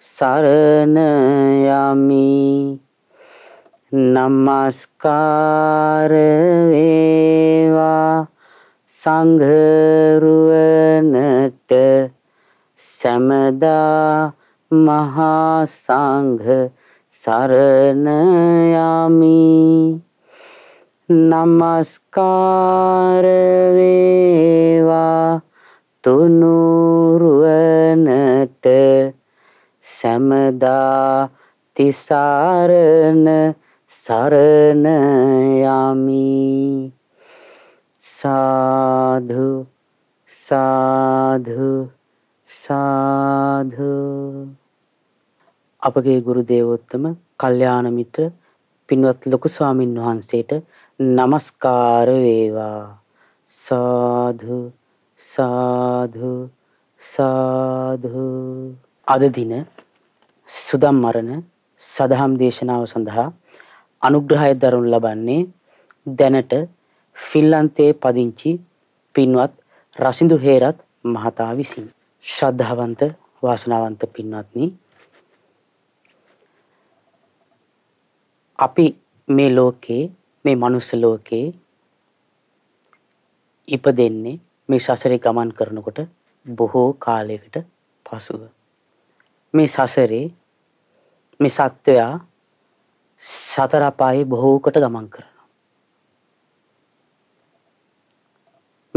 සරණ යමි නමස්කාර වේවා සංඝ රුවනට සමදා මහා සංඝ සරණ යමි නමස්කාර වේවා තුනුරුවනට සැමදා තිසරණ සරණ යමි සාධු සාධු සාධු අපගේ ගුරු දේවෝත්තම කල්යාණ මිත්‍ර පින්වත් ලොකු ස්වාමින් වහන්සේට নমස්කාර වේවා සාධු සාධු සාධු අද දින සුදම් මරණ සදහම් දේශනාව සඳහා අනුග්‍රහය දරනු ලබන්නේ දැනට ෆිල්ලන්තයේ පදිංචි පින්වත් රසිඳු හේරත් මහතා විසින්. ශ්‍රද්ධාවන්ත වාසනාවන්ත පින්වත්නි අපි මේ ලෝකේ මේ මනුස්ස ලෝකේ ඉපදෙන්නේ මේ සසරේ ගමන් කරනකොට බොහෝ කාලයකට පසුව මේ සසරේ මේ සත්වයා සතරපායේ බොහෝකට ගමන් කරනවා.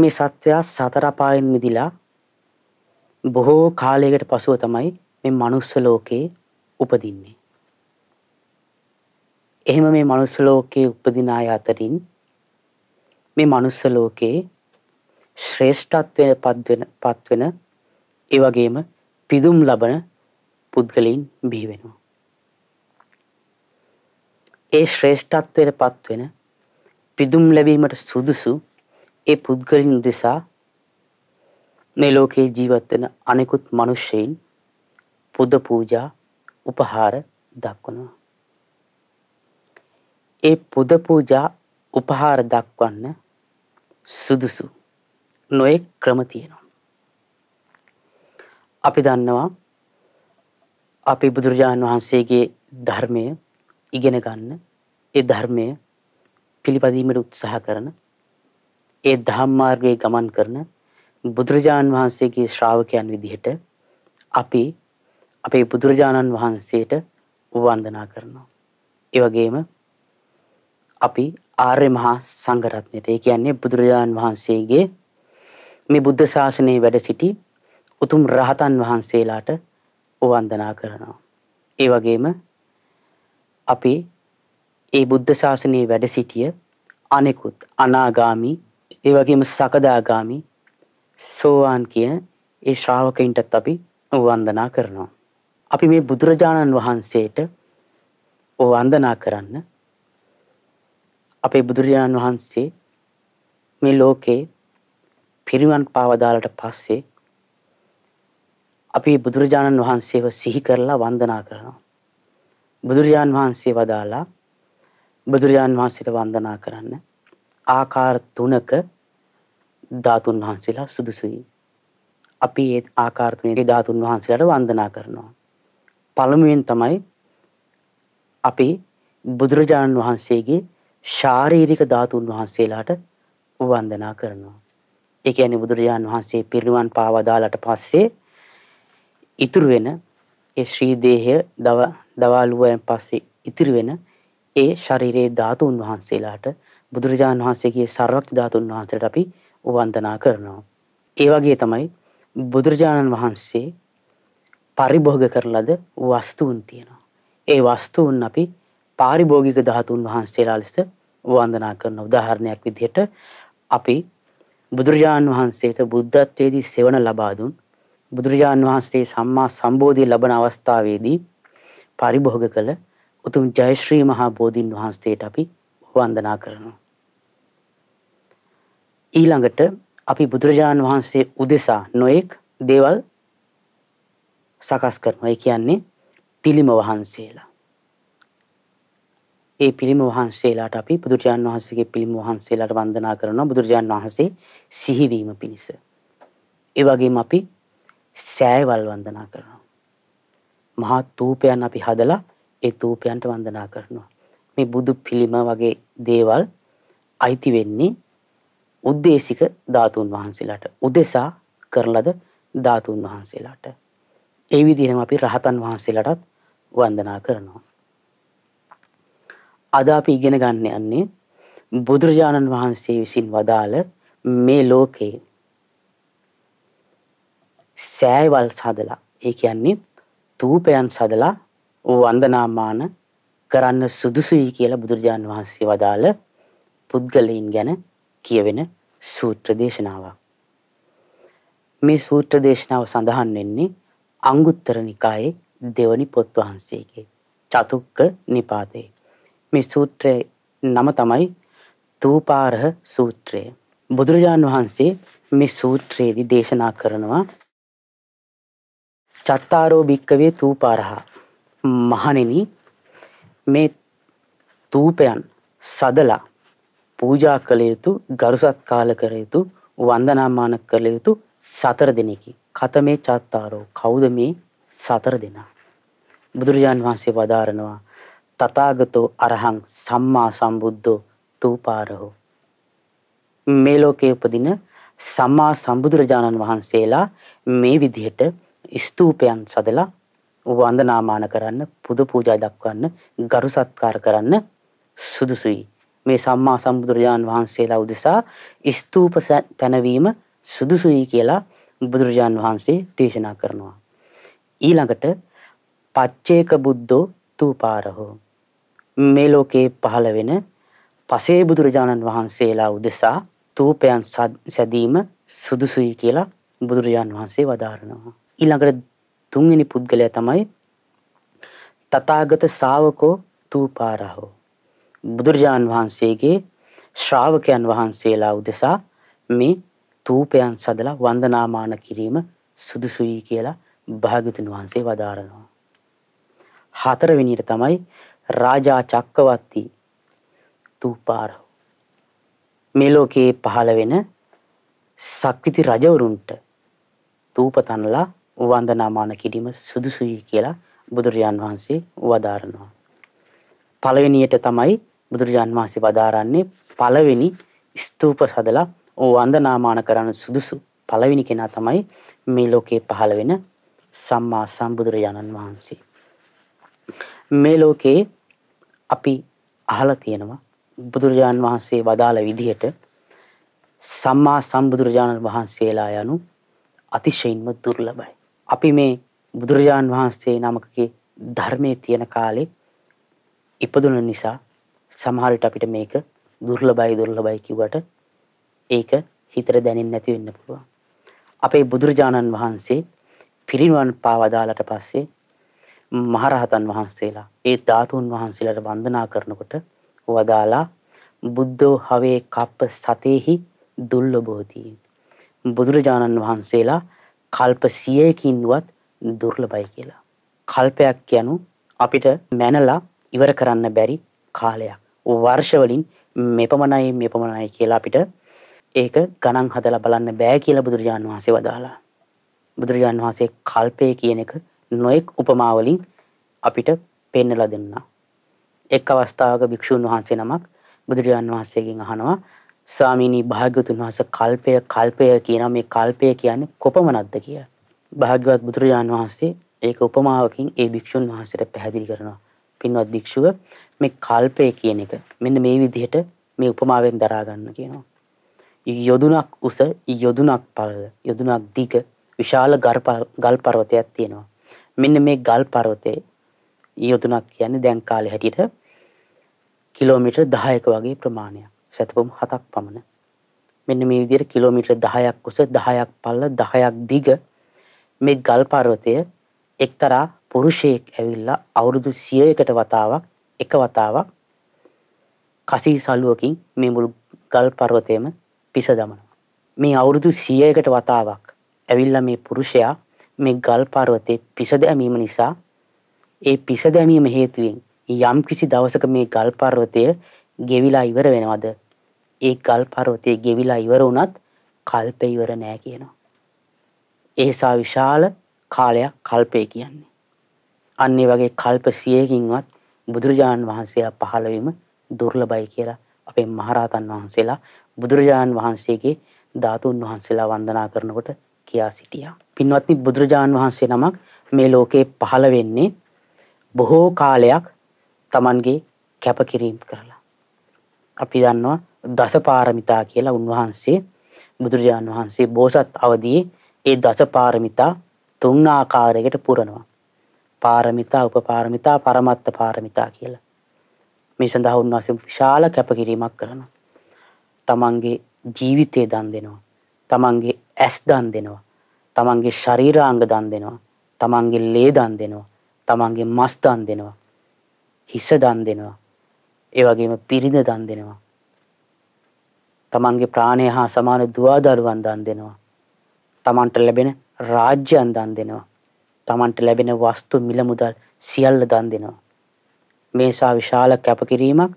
මේ සත්වයා සතරපායෙන් මිදිලා බොහෝ කාලයකට පසුව තමයි මේ මනුස්ස ලෝකේ උපදින්නේ. එහෙම මේ මනුස්ස ලෝකේ උපදින අය අතරින් මේ මනුස්ස ලෝකේ ශ්‍රේෂ්ඨත්වයට පත්වෙන පත්වෙන ඒ වගේම පිදුම් ලබන පුද්ගලයන් බිහි වෙනවා. ඒ ශ්‍රේෂ්ඨත්වයට පත්වෙන පිදුම් ලැබීමට සුදුසු ඒ පුද්ගලින් දෙසා මේ ලෝකයේ ජීවත්වෙන අනෙකුත් මනුෂ්‍යයින් පුද පූජා උපහාර දක්වනවා. ඒ පුද පූජා උපහාර දක්වන්න සුදුසු නොයෙක් ක්‍රම තියෙනවා. අපි දන්නවා අපි බුදුරජාණන් වහන්සේගේ ධර්මය ඉගෙන ගන්න ඒ ධර්මය පිළිපදීමට උත්සාහ කරන ඒ ධම්මාර්ගයේ ගමන් කරන බුදුරජාන් වහන්සේගේ ශ්‍රාවකයන් විදිහට අපි අපේ බුදුරජාණන් වහන්සේට වන්දනා කරනවා. ඒ වගේම අපි ආර්ය මහා සංඝරත්නයට ඒ කියන්නේ බුදුරජාණන් වහන්සේගේ මේ බුද්ධ ශාසනයේ වැඩ සිටි උතුම් රහතන් වහන්සේලාට වන්දනා කරනවා. ඒ වගේම අපි ඒ බුද්ධ ශාසනයේ වැඩ සිටිය අනෙකුත් අනාගාමි ඒ වගේම සකදාගාමි සෝවාන් කියන ඒ ශ්‍රාවකයින්ටත් අපි වන්දනා කරනවා. අපි මේ බුදුරජාණන් වහන්සේට වන්දනා කරන්න අපේ බුදුරජාණන් වහන්සේ මේ ලෝකේ පිරිවන් පාවදාලට පස්සේ අපි බුදුරජාණන් වහන්සේව සිහි කරලා වන්දනා කරනවා. බුදුරජාන් වහන්සේ වදාලා බුදුරජාන් වහන්සේට වන්දනා කරන්න ආකාර තුනක ධාතුන් වහන්සේලා සුදුසුයි. අපි ඒ ආකාර තුනේ ධාතුන් වහන්සේලාට වන්දනා කරනවා. පළමුවෙන් තමයි අපි බුදුරජාණන් වහන්සේගේ ශාරීරික ධාතුන් වහන්සේලාට වන්දනා කරනවා. ඒ කියන්නේ බුදුරජාණන් වහන්සේ පිරිනිවන් පාවදාලාට පස්සේ ඉතුරු වෙන ඒ ශ්‍රී දේහය දව දවාලුවෙන් පස්සේ ඉතිරි වෙන ඒ ශරීරයේ ධාතුන් වහන්සේලාට බුදුරජාණන් වහන්සේගේ සර්වඥ ධාතුන් වහන්සේට අපි වන්දනා කරනවා. ඒ වගේ තමයි බුදුරජාණන් වහන්සේ පරිභෝග කරන ලද වස්තුන් තියෙනවා. ඒ වස්තුන් අපි පාරිභෝගික ධාතුන් වහන්සේලා ලෙස වන්දනා කරන උදාහරණයක් විදිහට අපි බුදුරජාණන් වහන්සේට බුද්ධත්වයේදී සෙවණ ලබා දුන් බුදුරජාණන් වහන්සේ සම්මා සම්බෝධිය ලබන අවස්ථාවේදී පරිභෝග කළ උතුම් ජයශ්‍රී මහා බෝධීන් වහන්සේට අපි වන්දනා කරනවා. ඊළඟට අපි බුදුරජාණන් වහන්සේ උදෙසා නොයෙක් දේවල් සකස් කරනවා. ඒ කියන්නේ පිළිම වහන්සේලා. ඒ පිළිම වහන්සේලාට අපි බුදුරජාණන් වහන්සේගේ පිළිම වහන්සේලාට වන්දනා කරනවා බුදුරජාණන් වහන්සේ සිහිවීම පිණිස. ඒ වගේම අපි සෑයවල් වන්දනා කරනවා. මහා තූපයන් අපි හදලා ඒ තූපයන්ට වන්දනා කරනවා. මේ බුදු පිළිම වගේ දේවල් අයිති වෙන්නේ උද්දේශික ධාතුන් වහන්සේලාට. උදෙසා කරන ලද ධාතුන් වහන්සේලාට. ඒ විදිහම අපි රහතන් වහන්සේලාටත් වන්දනා කරනවා. අද අපි ඉගෙන ගන්න යන්නේ බුදුරජාණන් වහන්සේ විසින් වදාළ මේ ලෝකේ සෑවල් හදලා ඒ කියන්නේ තූපයන් සදලා ඌ වන්දනාමාන කරන්න සුදුසුයි කියලා බුදුරජාන් වහන්සේ වදාළ පුද්ගලයින් ගැන කියවෙන සූත්‍ර දේශනාවක්. මේ සූත්‍ර දේශනාව සඳහන් වෙන්නේ අංගුත්තර නිකායේ දෙවනි පොත් වහන්සේගේ චතුක්ක නිපාතේ. මේ සූත්‍රයේ නම තමයි තූපාරහ සූත්‍රය. බුදුරජාන් වහන්සේ මේ සූත්‍රයේදී දේශනා කරනවා චත්තාරෝ භික්කවේ තූපාරහා. මහනෙන මේ තූපයන් සදලා පූජා කළ යුතු ගරුසත් කාල කර යුතු වන්දනාමාන කළ යුතු සතර දෙනෙකි. කත මේ චත්තාරෝ කෞද මේ සතර දෙනා. බුදුරජාන් වහන්සේ වදාරනවා තතාගතෝ අරහං සම්මා සම්බුද්ධෝ තූපාරහෝ. මේ ලෝකයේ උපදින සම්මා සම්බුදුරජාණන් වහන්සේලා මේ විදිහට ස්තූපයන් සදලා වන්දනාමාන කරන්න පුද පූජා දක්වන්න ගරු සත්කාර කරන්න සුදුසුයි. මේ සම්මා සම්බුදුරජාන් වහන්සේලා උදෙසා ස්තූප තැනවීම සුදුසුයි කියලා බුදුරජාන් වහන්සේ දේශනා කරනවා. ඊළඟට පච්චේක බුද්ධෝ තූපාරහෝ. මේ ලෝකේ පහළ වෙන පසේ බුදුරජාණන් වහන්සේලා උදෙසා තූපයන් සැදීම සුදුසුයි කියලා බුදුරජාන් වහන්සේ වදාරනවා. ඊළඟට තුන්වෙනි පුද්ගලයා තමයි තථාගත ශාවකෝ තූපාරහෝ. බුදුරජාන් වහන්සේගේ ශ්‍රාවකයන් වහන්සේලා උදෙසා මේ තූපයන් සදලා වන්දනාමාන කිරීම සුදුසුයි කියලා භාග්‍යතුන් වහන්සේ වදාරනවා. හතරවෙනියට තමයි රාජා චක්කවර්ති තූපාරහෝ. මේ ලෝකයේ පහළ වෙන සක්විති රජවරුන්ට තූපතනලා වන්දනාමාන කිරීම සුදුසුයි කියලා බුදුරජාන් වහන්සේ වදාරනවා. පළවෙනියට තමයි බුදුරජාන් වහන්සේ වදාරන්නේ පළවෙනි ස්තූප සදලා වන්දනාමාන කරන සුදුසු පළවෙනි කෙනා තමයි මේ ලෝකේ පහළ වෙන සම්මා සම්බුදුරජාණන් වහන්සේ. මේ ලෝකේ අපි අහලා තියෙනවා බුදුරජාන් වහන්සේ වදාළ විදිහට සම්මා සම්බුදුරජාණන් වහන්සේලා යනු අතිශයින්ම දුර්ලභයි. අපි මේ බුදුරජාන් වහන්සේ නමකගේ ධර්මයේ තියෙන කාලේ ඉපදුන නිසා සමහර විට අපිට මේක දුර්ලභයි දුර්ලභයි කිව්වට ඒක හිතට දැනෙන්නේ නැති වෙන්න පුළුවන්. අපේ බුදුරජාණන් වහන්සේ පිරිනුවන් පාවදාලට පස්සේ මහරහතන් වහන්සේලා ඒ ධාතුන් වහන්සේලාට වන්දනා කරනකොට වදාලා බුද්ධෝ හවේ කප්ප සතේහි දුර්ලභෝති. බුදුරජාණන් වහන්සේලා කල්ප 100කින්වත් දුර්ලභයි කියලා. කල්පයක් යනු අපිට මැනලා ඉවර කරන්න බැරි කාලයක්. වර්ෂ වලින් මෙපමණයි මෙපමණයි කියලා අපිට ඒක ගණන් හදලා බලන්න බෑ කියලා බුදුරජාණන් වහන්සේ වදාලා. බුදුරජාණන් වහන්සේ කල්පය කියන එක නොඑක් උපමා වලින් අපිට පෙන්වලා දෙන්නා. එක් අවස්ථාවක භික්ෂුන් වහන්සේ නමක් බුදුරජාණන් වහන්සේගෙන් අහනවා ස්වාමීනී භාග්‍යතුන් වහන්සේ කල්පය කල්පය කියන මේ කල්පය කියන්නේ කොපමණක්ද කියලා. භාග්‍යවත් බුදුරජාන් වහන්සේ ඒක උපමාවකින් ඒ භික්ෂුන් වහන්සේට පැහැදිලි කරනවා. පින්වත් භික්ෂුව මේ කල්පය කියන එක මෙන්න මේ විදිහට මේ උපමාවෙන් දරා ගන්න කියනවා. යොදුනක් උස යොදුනක් පළල යොදුනක් දිග විශාල ගල් පර්වතයක් තියෙනවා. මෙන්න මේ ගල් පර්වතයේ යොදුනක් කියන්නේ දැන් කාලේ හැටියට කිලෝමීටර් 10ක වගේ ප්‍රමාණයක්. සැතපොම් හතක් පමණ මෙන්න මේ විදියට කිලෝමීටර් 10ක් උස 10ක් පල්ල 10ක් දිග මේ ගල් පර්වතය එක්තරා පුරුෂයෙක් ඇවිල්ලා අවුරුදු 100කට වතාවක් එක වතාවක් කසී සලුවකින් මේ මුළු ගල් පර්වතයම පිස දමනවා මේ අවුරුදු 100කට වතාවක් ඇවිල්ලා මේ පුරුෂයා මේ ගල් පර්වතේ පිස දැමීම නිසා ඒ පිස දැමීම හේතුවෙන් යම් කිසි දවසක මේ ගල් පර්වතය ගෙවිලා ඉවර වෙනවද ඒ ගල් පර්වතය ගෙවිලා ඉවර වුණත් කල්පේ ඉවර නෑ කියනවා. ඒසා විශාල කාලයක් කල්පය කියන්නේ. අන්නේ වගේ කල්ප සියයකින්වත් බුදුරජාණන් වහන්සේ පහළ වීම දුර්ලභයි කියලා අපේ මහරහතන් වහන්සේලා බුදුරජාණන් වහන්සේගේ ධාතුන් වහන්සේලා වන්දනා කරනකොට කියා සිටියා. පින්වත්නි බුදුරජාණන් වහන්සේ නමක් මේ ලෝකේ පහළ වෙන්නේ බොහෝ කාලයක් Tamanගේ කැපකිරීම කරලා. අපි දන්නවා දසපාරමිතා කියලා උන්වහන්සේ බුදුරජාණන් වහන්සේ බෝසත් අවදී ඒ දසපාරමිතා තුන් ආකාරයකට පුරනවා. පාරමිතා උපපාරමිතා පරමත්ත පාරමිතා කියලා. මේ සඳහා උන්වහන්සේ විශාල කැපකිරීමක් කරනවා. තමන්ගේ ජීවිතය දන් දෙනවා. තමන්ගේ ඇස් දන් දෙනවා. තමන්ගේ ශරීරාංග දන් දෙනවා. තමන්ගේ ලේ දන් දෙනවා. තමන්ගේ මස් දන් දෙනවා. හිස දන් දෙනවා. ඒ වගේම පිරිඳ දන් දෙනවා. තමන්ගේ ප්‍රාණය හා සමාන දුවාදරුවන් දන් දෙනවා. තමන්ට ලැබෙන රාජ්‍යයන් දන් දෙනවා. තමන්ට ලැබෙන වස්තු මිල මුදල් සියල්ල දන් දෙනවා. මේසා විශාල කැපකිරීමක්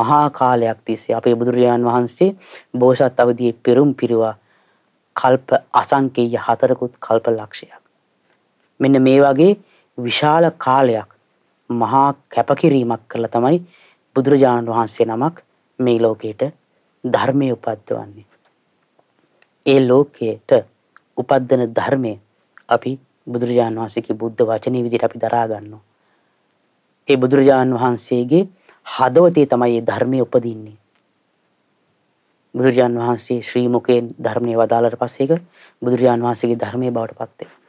මහා කාලයක් තිස්සේ අපේ බුදුරජාන් වහන්සේ බෝසත් අවදියේ පෙරුම් පිරුවා කල්ප අසංකේය හතරකුත් කල්ප ලක්ෂයක්. මෙන්න මේ වගේ විශාල කාලයක් මහා කැපකිරීමක් කරලා තමයි බුදුරජාණන් වහන්සේ නමක් මේ ලෝකයට ධර්මයේ උපද්දවන්නේ. ඒ ලෝකයට උපද්දන ධර්මයේ අපි බුදුරජාණන් වහන්සේගේ බුද්ධ වචනේ විදිහට අපි දරා ගන්නවා. ඒ බුදුරජාණන් වහන්සේගේ හදවතේ තමයි මේ ධර්මයේ උපදින්නේ. බුදුරජාණන් වහන්සේ ශ්‍රී මුකේ ධර්මයේ වදාළට පස්සේ ඒක බුදුරජාණන් වහන්සේගේ ධර්මයේ බවට පත් වෙනවා.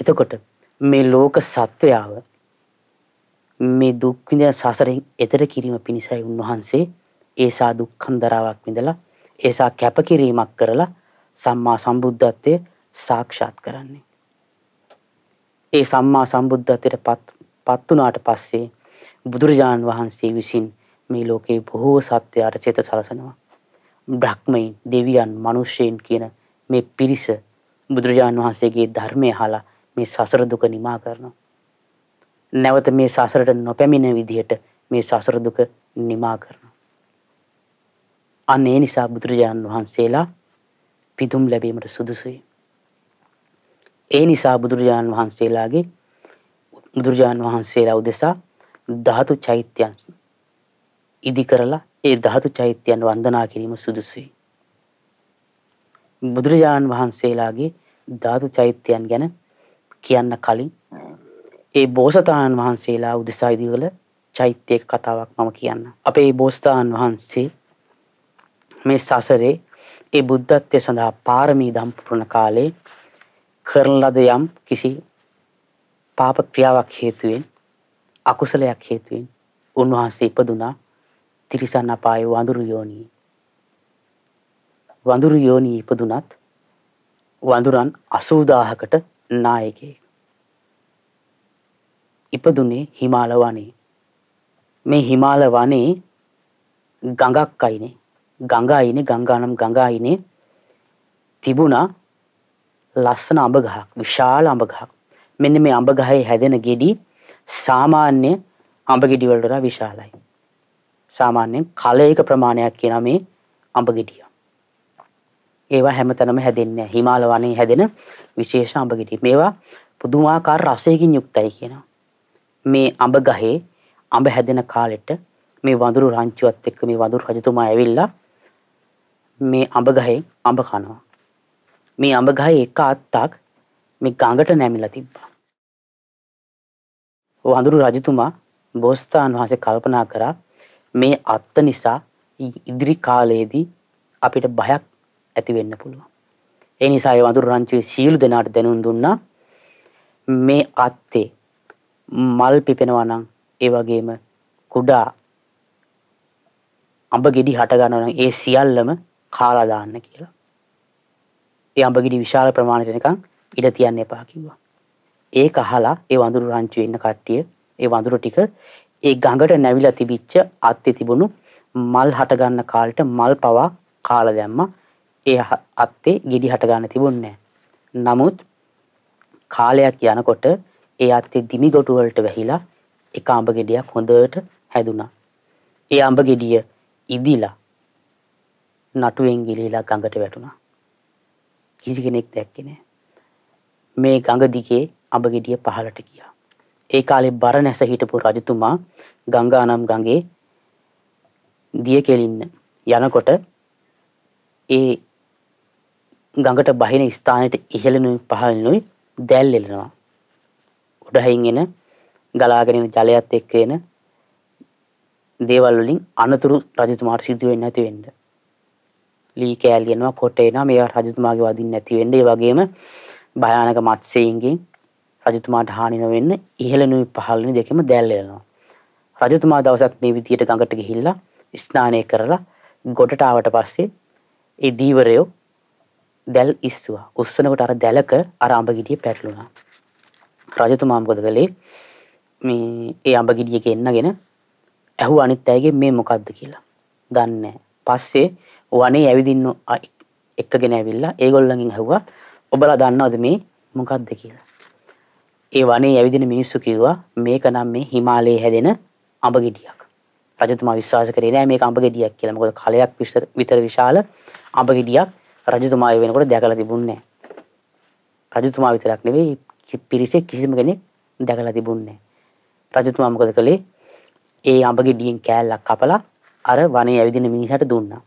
එතකොට මේ ලෝක සත්වයාව මේ දුක් විඳ සසරෙන් එතර කිරීම පිණිසයි උන්වහන්සේ ඒසා දුක්ඛන් දරාවක් විඳලා ඒසා කැපකිරීමක් කරලා සම්මා සම්බුද්ධත්වය සාක්ෂාත් කරන්නේ. ඒ සම්මා සම්බුද්ධත්වයට පත් වුණාට පස්සේ බුදුරජාණන් වහන්සේ විසින් මේ ලෝකේ බොහෝ සත්‍යයට චේත සලසනවා. බ්‍රහ්මයින්, දෙවියන්, මිනිසෙයින් කියන මේ පිරිස බුදුරජාණන් වහන්සේගේ ධර්මය අහලා මේ සසර දුක නිමා කරනවා. නැවත මේ සසරට නොපැමිණ විදිහට මේ සසර දුක නිමා කරනවා. අන්න ඒ නිසා බුදුරජාණන් වහන්සේලා පිදුම් ලැබීමට සුදුසුයි. ඒ නිසා බුදුරජාණන් වහන්සේලාගේ බුදුරජාණන් වහන්සේලා උදෙසා ධාතු චෛත්‍යයන් ඉදි කරලා ඒ ධාතු චෛත්‍යයන් වන්දනා කිරීම සුදුසුයි. බුදුරජාණන් වහන්සේලාගේ ධාතු චෛත්‍යයන් ගැන කියන්න කලින් ඒ බෝසතාණන් වහන්සේලා උදෙසා ඉදිකළ චෛත්‍යයක කතාවක් මම කියන්න. අපේ බෝසතාණන් වහන්සේ මේ සසරේ ඒ බුද්ධත්වය සඳහා පාරමී දම් පුරන කාලේ කරන ලද යම් කිසි පාප ක්‍රියාවක් හේතුවෙන් අකුසලයක් හේතුවෙන් උන්වහන්සේ ඉපදුනා තිරිසන් අපායේ වඳුරු යෝනියේ. වඳුරු යෝනියේ ඉපදුනත් වඳුරන් 80000කට නායකයෙක්. ඉපදුනේ හිමාල වනයේ. මේ හිමාල වනයේ ගඟක් අයිනේ. ගඟයිනේ ගංගානම් ගඟයිනේ තිබුණා ලස්සන අඹගහක් විශාල අඹගහක්. මෙන්න මේ අඹගහේ හැදෙන ගෙඩි සාමාන්‍ය අඹ ගෙඩි වලට වඩා විශාලයි. සාමාන්‍යයෙන් කලයක ප්‍රමාණයක් කියන මේ අඹ ගෙඩිය. ඒවා හැමතැනම හැදෙන්නේ නැහැ. හිමාල වනයේ හැදෙන විශේෂ අඹ ගෙඩි. මේවා පුදුමාකාර රසයකින් යුක්තයි කියනවා. මේ අඹ ගහේ අඹ හැදෙන කාලෙට මේ වඳුරු රංචුවත් එක්ක මේ වඳුරු රජතුමා ඇවිල්ලා මේ අඹ ගහෙන් අඹ කනවා. මේ අඹ ගහේ එක අත්තක් මේ ගඟට නැමිලා තිබ්බා. වඳුරු රජතුමා බෝස්ථාන් වහන්සේ කල්පනා කරා මේ අත්ත නිසා ඉදිරි කාලයේදී අපිට බයක් ඇති වෙන්න පුළුවන්. ඒ නිසා ඒ වඳුරු රංචුවේ සීළු දෙනාට දැනුම් දුන්නා මේ අත්තේ මල් පිපෙනවා නම් ඒ වගේම කුඩා අඹ ගෙඩි හට ගන්නවා නම් ඒ සියල්ලම කාලා දාන්න කියලා. ඒ අඹගිඩි විශාල ප්‍රමාණයට එනකන් ඉඩ තියන්න එපා කිව්වා. ඒක අහලා ඒ වඳුරු රංචුවේ ඉන්න කට්ටිය ඒ වඳුරු ටික ඒ ගඟට නැවිලා තිබිච්ච අත්තේ තිබුණු මල් හට ගන්න කාලෙට මල් පවා කාලා දැම්මා. ඒ අත්තේ ගිඩි හට ගන්න තිබුණේ නැහැ. නමුත් කාලයක් යනකොට ඒ අත්තේ දිමි ගොටු වලට වැහිලා එක අඹ ගෙඩියක් හොඳට හැදුනා. ඒ අඹ ගෙඩිය ඉදිලා නටුවෙන් ගිලිහිලා ගඟට වැටුණා. කිසි කෙනෙක් දැක්කේ නෑ. මේ ගඟ දිගේ අඹගෙඩිය පහළට ගියා. ඒ කාලේ බරණැස හිටපු රජතුමා ගංගානම් ගඟේ දිය කෙලින්න යනකොට ඒ ගඟට බහින ස්ථානයට ඉහළනුයි පහළනුයි දැල් එලනවා. උඩහින් එන ගලාගෙන එන ජලයත් එක්ක එන දේවල් වලින් අනතුරු රජතුමාට සිදු වෙන්නේ නැති වෙන්නේ. ලී කෑලියනවා කොට එනවා මේ රජතුමාගේ වදින් නැති වෙන්න ඒ වගේම භයානක මත්ස්‍යයින්ගෙන් රජතුමාට හානි නොවෙන්න ඉහළනුයි පහළනුයි දෙකම දැල්ලෙනවා රජතුමා දවසක් මේ විදියට ගඟට ගිහිල්ලා ස්නානය කරලා ගොඩට ආවට පස්සේ ඒ දීවරයෝ දැල් ඉස්සුවා උස්සනකොට අර දැලක අර අඹගිඩිය පැටලුණා රජතුමා මොකද කළේ මේ ඒ අඹගිඩියක එන්නගෙන ඇහුව අනිත් අයගේ මේ මොකද්ද කියලා දන්නේ පස්සේ වනේ ඇවිදින්න එක්කගෙන ඇවිල්ලා ඒගොල්ලඟින් ඇහුවා ඔබලා දන්නවද මේ මොකක්ද කියලා. ඒ වනේ ඇවිදින මිනිස්සු කිව්වා මේක නම් මේ හිමාලයේ හැදෙන අඹ ගෙඩියක්. රජතුමා විශ්වාස කරේ නෑ මේක අඹ ගෙඩියක් කියලා. මොකද කලයක් විතර විශාල අඹ ගෙඩියක් රජතුමා වෙනකොට දැකලා තිබුණේ නෑ. රජතුමා විතරක් නෙවෙයි පිරිසේ කිසිම කෙනෙක් දැකලා තිබුණේ නෑ. රජතුමා මොකද කළේ? ඒ අඹ ගෙඩියෙන් කෑල්ලක් කපලා අර වනේ ඇවිදින මිනිහට දුන්නා.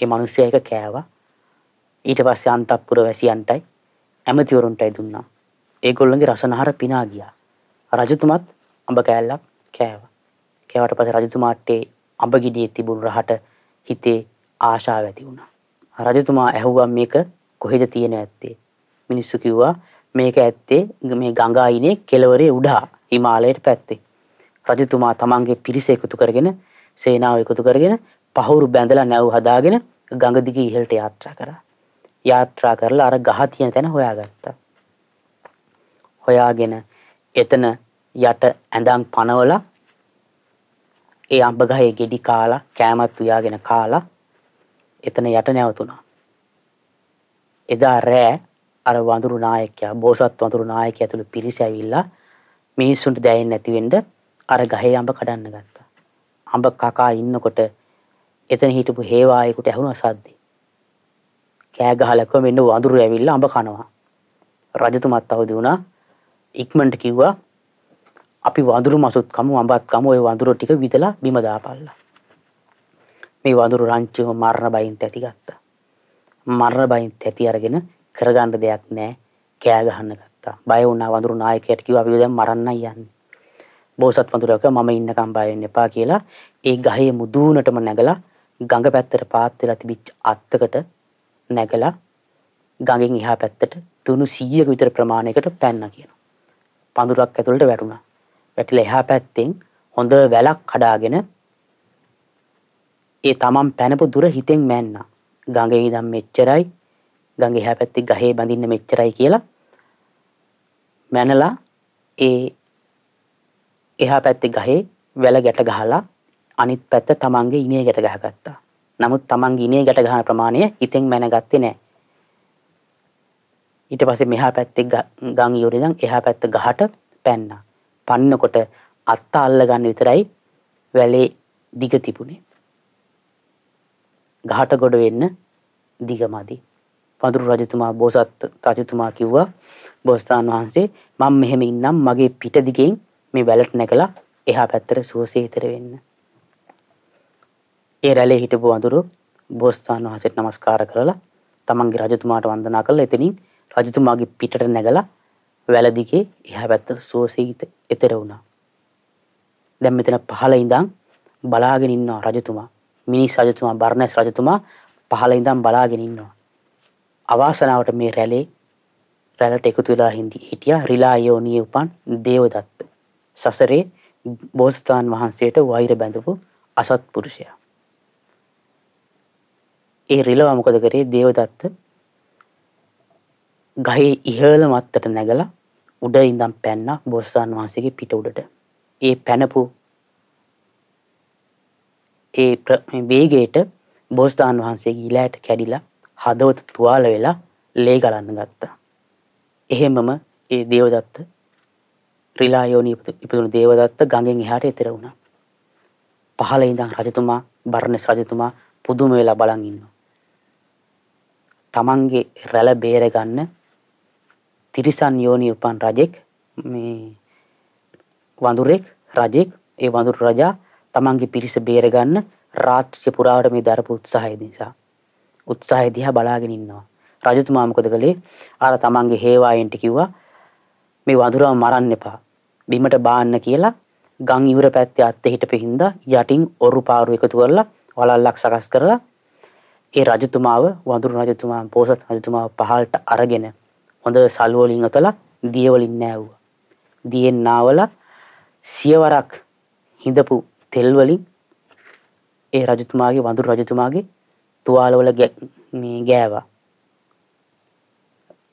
ඒ මිනිස්සයා ඒක කෑවා. ඊට පස්සේ අන්තපුර වැසියන්ටයි ඇමතිවරුන්ටයි දුන්නා. ඒගොල්ලන්ගේ රසනහර පිනා ගියා. රජතුමත් අඹ කෑල්ලක් කෑවා. කෑවට පස්සේ රජතුමාට අඹ ගිඩියේ තිබුණු රහට හිතේ ආශාව ඇති වුණා. රජතුමා ඇහුවා මේක කොහෙද තියෙන ඇත්තේ? මිනිස්සු කිව්වා මේක ඇත්තේ මේ ගඟායිනේ කෙළවරේ උඩා හිමාලයට පැත්තේ. රජතුමා තමන්ගේ පිරිස එකතු කරගෙන සේනාව එකතු කරගෙන පහවුරු බැඳලා නැව් හදාගෙන ගඟ දිගේ ඉහළට යාත්‍රා කරා. යාත්‍රා කරලා අර ගහ තියෙන තැන හොයාගත්තා. හොයාගෙන එතන යට ඇඳන් පනවලා ඒ අඹ ගහේ ගෙඩි කාලා කෑමත් උයාගෙන කාලා එතන යට නැවතුණා. එදා රෑ අර වඳුරු නායකයා බෝසත් වඳුරු නායකයා ඇතුළු පිරිස ඇවිල්ලා මිනිස්සුන්ට දැනෙන්නේ නැති වෙන්න අර ගහේ අඹ කඩන්න ගත්තා. අඹ කකා ඉන්නකොට එතන හිටපු හේවායෙකුට ඇහුණා සද්දේ. කෑ ගහලා කිව්වා මෙන්න වඳුරු ඇවිල්ලා අඹ කනවා. රජතුමත් අවදි වුණා. ඉක්මනට කිව්වා අපි වඳුරු මසුත් කමු අඹත් කමු ওই වඳුරු ටික විදලා බිම දාපල්ලා. මේ වඳුරු රංචුව මරණ බයින් තැති ගත්තා. මරණ බයින් තැති අරගෙන කරගන්න දෙයක් නැහැ. කෑ ගහන්න ගත්තා. බය වුණා වඳුරු නායකයාට කිව්වා අපි දැන් මරන්නයි යන්නේ. බෝසත් වඳුරා කිව්වා මම ඉන්නකම් බය වෙන්න එපා කියලා ඒ ගහේ මුදුනටම නැගලා ගඟ පැත්තට පාත් වෙලා තිබිච් අත්තකට නැගලා ගඟෙන් එහා පැත්තට තුනු සීයක විතර ප්‍රමාණයකට පැන්න කියන. පඳුරක් ඇතුළට වැටුණා. වැටිලා එහා පැත්තෙන් හොඳ වැලක් කඩාගෙන ඒ තමන් පැනපු දුර හිතෙන් මැන්න. ගඟේ ඉඳන් මෙච්චරයි ගඟ එහා පැත්තේ ගහේ බඳින්න මෙච්චරයි කියලා මැනලා ඒ එහා පැත්තේ ගහේ වැල ගැට ගහලා අනිත් පැත්ත තමන්ගේ ඉනේ ගැට ගහගත්තා. නමුත් තමන්ගේ ඉනේ ගැට ගහන ප්‍රමාණය හිතෙන් මැනගත්තේ නැහැ. ඊට පස්සේ මෙහා පැත්තේ ගම් යෝරේ ඉඳන් එහා පැත්ත ගහට පැන්නා. පන්නකොට අත්ත අල්ලගන්න විතරයි වැලේ දිග තිබුණේ. ගහට ගොඩ වෙන්න දිගමදි. පඳුරු රජතුමා බෝසත් රජතුමා කිව්වා බෝසතාණන් වහන්සේ මම මෙහෙම ඉන්නම් මගේ පිට දිගෙන් මේ වැලට නැගලා එහා පැත්තට සුවසේ ඉතර වෙන්න. ඒ රැලේ හිටපු වඳුරු බෝස්ථාන වහන්සේට নমස්කාර කරලා තමන්ගේ රජතුමාට වන්දනා කරලා එතනින් රජතුමාගේ පිටට නැගලා වැල දිගේ එහා පැත්තට සෝසීත එතර වුණා. දැන් මෙතන පහළ ඉඳන් බලාගෙන ඉන්නවා රජතුමා. මිනිස් රජතුමා බර්ණස් රජතුමා පහළ ඉඳන් බලාගෙන ඉන්නවා. අවාසනාවට මේ රැලේ රැලට එකතු වෙලා හිටියා රිලායෝනිය උපන් දේවදත්ත. සසරේ බෝස්ථාන් වහන්සේට වෛර බැඳපු අසත්පුරුෂයා. ඒ රිලව මොකද කරේ දේවදත්ත ගහේ ඉහළ මත්තට නැගලා උඩ ඉඳන් පැන්නා බෝසතාණන් වහන්සේගේ පිට උඩට. ඒ පැනපු ඒ වේගයට බෝසතාණන් වහන්සේගේ ඊළාට කැඩිලා හදවත තුවාල වෙලා ලේ ගලන්න ගත්තා. එහෙමම ඒ දේවදත්ත රිලා යෝනි ඉපදුණු දේවදත්ත ගඟෙන් එහාට එතර වුණා. පහළ ඉඳන් රජතුමා බර්ණස් රජතුමා පුදුම වෙලා බලන් ඉන්නවා. තමන්ගේ රැළ බේරගන්න තිරිසන් යෝනි උපන් රජෙක් මේ වඳුරෙක් රජෙක් ඒ වඳුරු රජා තමන්ගේ පිරිස බේරගන්න රාත්‍රිය පුරාවට මේ දරපු උත්සාහය නිසා උත්සාහය දිහා බලාගෙන ඉන්නවා රජතුමා මොකද කළේ අර තමන්ගේ හේවායන්ට කිව්වා මේ වඳුරව මරන්න එපා බිමට බාන්න කියලා ගං ඉවුර පැත්තේ අත්තේ හිටපු හින්දා යටින් ඔරු පාරු එකතු කරලා වලල්ලක් සකස් කරලා ඒ රජතුමාව වඳුරු රජතුමා පෝසත් රජතුමා පහළට අරගෙන හොඳ සල් වලින් අතලා දිය වලින් නෑවුවා. දියෙන් නාවලා සියවරක් හිඳපු තෙල් වලින් ඒ රජතුමාගේ වඳුරු රජතුමාගේ තුවාලවල මේ ගෑවා.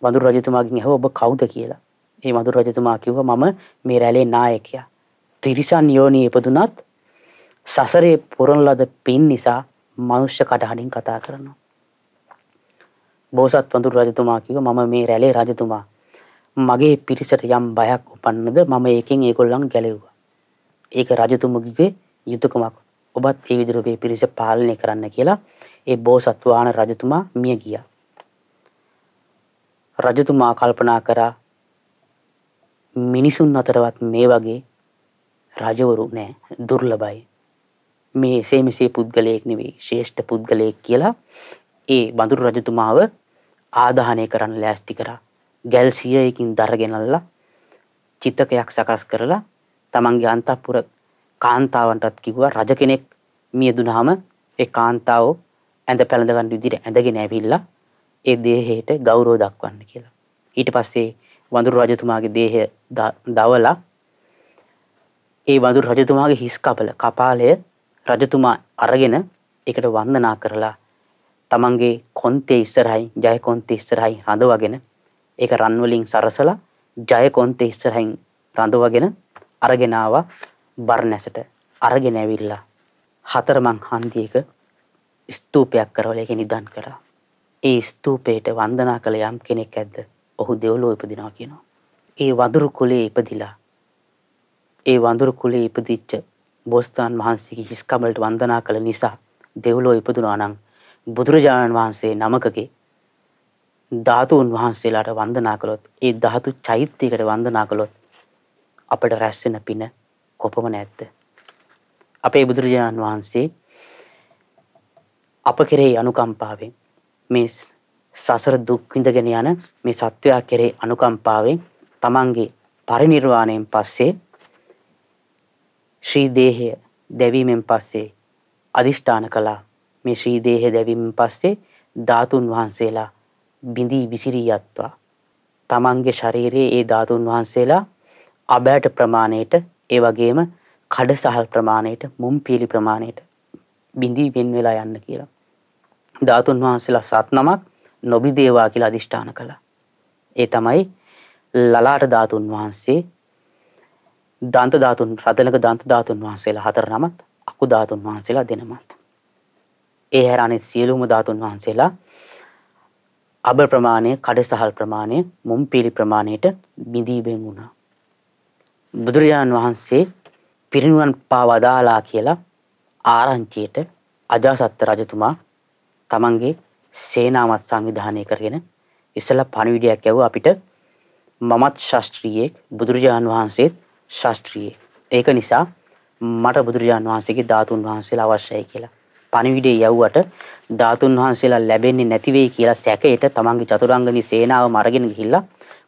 වඳුරු රජතුමාගෙන් ඇහුවා ඔබ කවුද කියලා. ඒ වඳුරු රජතුමා කිව්වා මම මේ රැළේ නායකයා. තිරිසන් යෝනියේ ඉපදුනත් සසරේ පුරන ලද පින් නිසා මනුෂ්‍ය කඩහඬින් කතා කරනවා. බෝසත් වඳුරු රජතුමා කිව්ව මම මේ රැළේ රජතුමා මගේ පිරිසට යම් බයක් උපන්නද මම ඒකෙන් ඒගොල්ලන් ගැලෙව්වා. ඒක රජතුමගේ යුතුයකමක්. ඔබත් ඒ විදිහට මේ පිරිස පාලනය කරන්න කියලා ඒ බෝසත් වහන රජතුමා මිය ගියා. රජතුමා කල්පනා කරා මිනිසුන් අතරවත් මේ වගේ රජවරු නෑ දුර්ලභයි මේ එසේ මෙසේ පුද්ගලයෙක් නෙවෙයි ශ්‍රේෂ්ඨ පුද්ගලයෙක් කියලා ඒ බඳුරු රජතුමාව ආදාහනය කරන්න ලෑස්ති කරා. ගැල්සියයකින් දරගෙනල්ලා චිතකයක් සකස් කරලා තමන්ගේ අන්තපුර කාන්තාවන්ටත් කිව්වා රජ කෙනෙක් මියදුනහම ඒ කාන්තාව ඇඳ පැළඳගන්න විදිහට ඇඳගෙන ඇවිල්ලා ඒ දේහයට ගෞරව දක්වන්න කියලා. ඊට පස්සේ වඳුරු රජතුමාගේ දේහය දවලා ඒ වඳුරු රජතුමාගේ හිස් කපල කපාලය රජතුමා අරගෙන ඒකට වන්දනා කරලා තමන්ගේ කොන්තේ ඉස්සරහින් ජය කොන්තේ ඉස්සරහින් රඳවගෙන ඒක රන් වලින් සරසලා ජය කොන්තේ ඉස්සරහින් රඳවගෙන අරගෙන ආවා බර්ණැසට අරගෙන ඇවිල්ලා හතරමං හන්දියේක ස්තූපයක් කරවල ඒක නිදන් කරා. ඒ ස්තූපයට වන්දනා කළ යම් කෙනෙක් ඇද්ද ඔහු දෙව්ලොව ඉපදිනවා කියනවා. ඒ වඳුරු කුලේ ඉපදිලා ඒ වඳුරු කුලේ ඉපදිච්ච බෝස්ථාන් වහන්සේගේ හිස්කමලට වන්දනා කළ නිසා දෙව්ලෝ ඉපදුනා නම් බුදුරජාණන් වහන්සේ නමකගේ ධාතුන් වහන්සේලාට වන්දනා කළොත් ඒ ධාතු චෛත්‍යයකට වන්දනා කළොත් අපට රැස් වෙන පින කොපමණ ඇත්ද අපේ බුදුරජාණන් වහන්සේ අප කෙරෙහි අනුකම්පාවෙන් මේ සසර දුක් විඳගෙන යන මේ සත්වයා කෙරෙහි අනුකම්පාවෙන් තමන්ගේ පරිණිර්වාණයෙන් පස්සේ ශ්‍රී දේහය දැවීමෙන් පස්සේ අදිෂ්ඨාන කළා මේ ශ්‍රී දේහය දැවීමෙන් පස්සේ ධාතුන් වහන්සේලා බිඳී විසිරී යත්වා තමන්ගේ ශරීරයේ ඒ ධාතුන් වහන්සේලා අබෑට ප්‍රමාණයට ඒ වගේම කඩසහල් ප්‍රමාණයට මුම් පීලි ප්‍රමාණයට බිඳී වෙන් වෙලා යන්න කියලා. ධාතුන් වහන්සේලා සත් නමක් නොබිදේවා කියලා අදිෂ්ඨාන කළා. ඒ තමයි ලලාට ධාතුන් වහන්සේ දන්ත ධාතුන් රදලක දන්ත ධාතුන් වහන්සේලා හතර නමත් අකු ධාතුන් වහන්සේලා දෙනමත්. ඒ හැර අනෙත් සියලුම ධාතුන් වහන්සේලා අබ ප්‍රමාණය කඩසහල් ප්‍රමාණය මුම් පිළි ප්‍රමාණයට බිඳීබෙන් වුණා. බුදුරජාණන් වහන්සේ පිරිණුවන් පාවදාලා කියලා ආරංචියට අජාසත්ත රජතුමා තමන්ගේ සේනාමත් සංවිධානය කරගෙන ඉස්සල පණවිඩයක් ඇව අපිට මමත් ශස්ත්‍රියෙක් බුදුරජාණන් වහන්සේත් ශාස්ත්‍රීය. ඒක නිසා මට බුදුරජාන් වහන්සේගේ ධාතුන් වහන්සේලා අවශ්‍යයි කියලා. පණිවිඩේ යව්වට ධාතුන් වහන්සේලා ලැබෙන්නේ නැති වෙයි කියලා සැකයට තමන්ගේ චතුරංගනි සේනාවම අරගෙන ගිහිල්ලා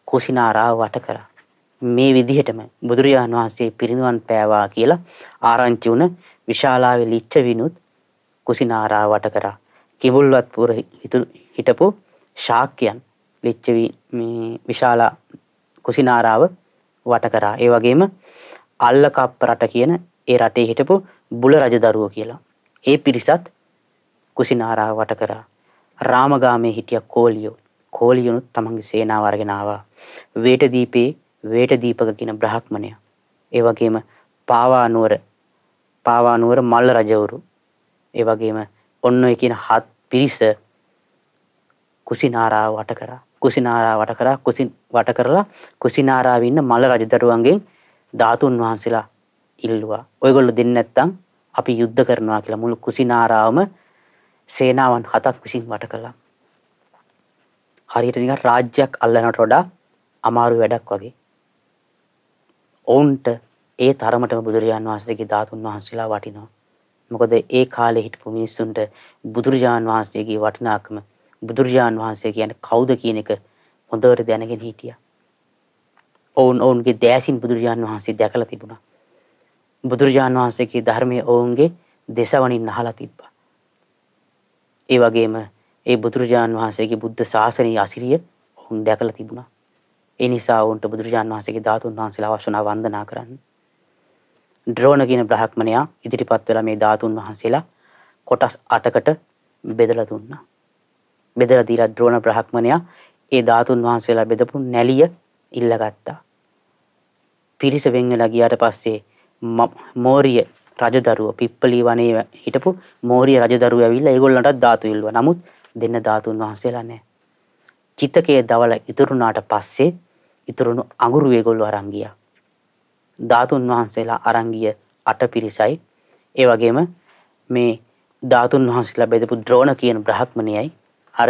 කුසිනාරාව වට කරා. මේ විදිහටම බුදුරජාන් වහන්සේ පිරිනුවන් පෑවා කියලා ආරංචි වුණ විශාලාවේ ලිච්ඡ විනුත් කුසිනාරාව වට කරා. කිඹුල්වත් පුර හිටපු ශාක්‍යයන් ලිච්ඡ විශාලා කුසිනාරාව වට කරා. ඒ වගේම අල්ලකප්ප රට කියන ඒ රටේ හිටපු බුල රජදරුවෝ කියලා. ඒ පිරිසත් කුසිනාරාව වට කරා. රාමගාමේ හිටිය කෝලියෝ. කෝලියුනුත් තමන්ගේ සේනාව අරගෙන ආවා. වේටදීපේ වේටදීපක කියන බ්‍රහ්මණය. ඒ වගේම පාවා නුවර පාවා නුවර මල්ල රජවරු. ඒ වගේම ඔන්න ඔය කියන හත් පිරිස කුසිනාරාව වට කරා. කුසිනාරා වට කරා කුසින් වට කරලා කුසිනාරාව ඉන්න මල රජදරුවන්ගෙන් ධාතුන් වහන්සේලා ඉල්ලුවා. ඔයගොල්ලෝ දෙන්නේ නැත්නම් අපි යුද්ධ කරනවා කියලා මුළු කුසිනාරාවම සේනාවන් හතක් විසින් වට කළා. හරියට නිකන් රාජ්‍යයක් අල්ලනට වඩා අමාරු වැඩක් වගේ. ඔවුන්ට ඒ තරමටම බුදුරජාන් වහන්සේගේ ධාතුන් වහන්සේලා වටිනවා. මොකද ඒ කාලේ හිටපු මිනිස්සුන්ට බුදුරජාන් වහන්සේගේ වටිනාකම බුදුරජාන් වහන්සේ කියන්නේ කවුද කියන එක හොඳට දැනගෙන හිටියා. ඔවුන් ඔවුන්ගේ දෑසින් බුදුරජාන් වහන්සේ දැකලා තිබුණා. බුදුරජාන් වහන්සේගේ ධර්මයේ ඔවුන්ගේ දෙසවණින් අහලා තිබ්බා. ඒ වගේම ඒ බුදුරජාන් වහන්සේගේ බුද්ධ ශාසනයේ අසිරිය ඔවුන් දැකලා තිබුණා. ඒ නිසා ඔවුන්ට බුදුරජාන් වහන්සේගේ ධාතුන් වහන්සේලා අවශ්‍යනා වන්දනා කරන්න. ඩ්‍රෝන කියන බ්‍රහ්මණයා ඉදිරිපත් වෙලා මේ ධාතුන් වහන්සේලා කොටස් 8කට බෙදලා දුන්නා. බෙදලා දීලා ද්‍රෝණ බ්‍රහ්මණයා ඒ ධාතුන් වහන්සේලා බෙදපු නැලිය ඉල්ලගත්තා. පිරිස වෙන් වෙලා ගියාට පස්සේ මෝරිය රජදරුව පිප්පලි වනයේ හිටපු මෝරිය රජදරුව ඇවිල්ලා ඒගොල්ලන්ටත් ධාතු ඉල්ලුවා. නමුත් දෙන්න ධාතුන් වහන්සේලා නැහැ. චිතකයේ දවල ඉතුරුනාට පස්සේ ඉතුරුණු අඟුරු ඒගොල්ලෝ අරන් ගියා. ධාතුන් වහන්සේලා අරන් ගිය අට පිරිසයි ඒ වගේම මේ ධාතුන් වහන්සේලා බෙදපු ද්‍රෝණ කියන බ්‍රහ්මණයයි අර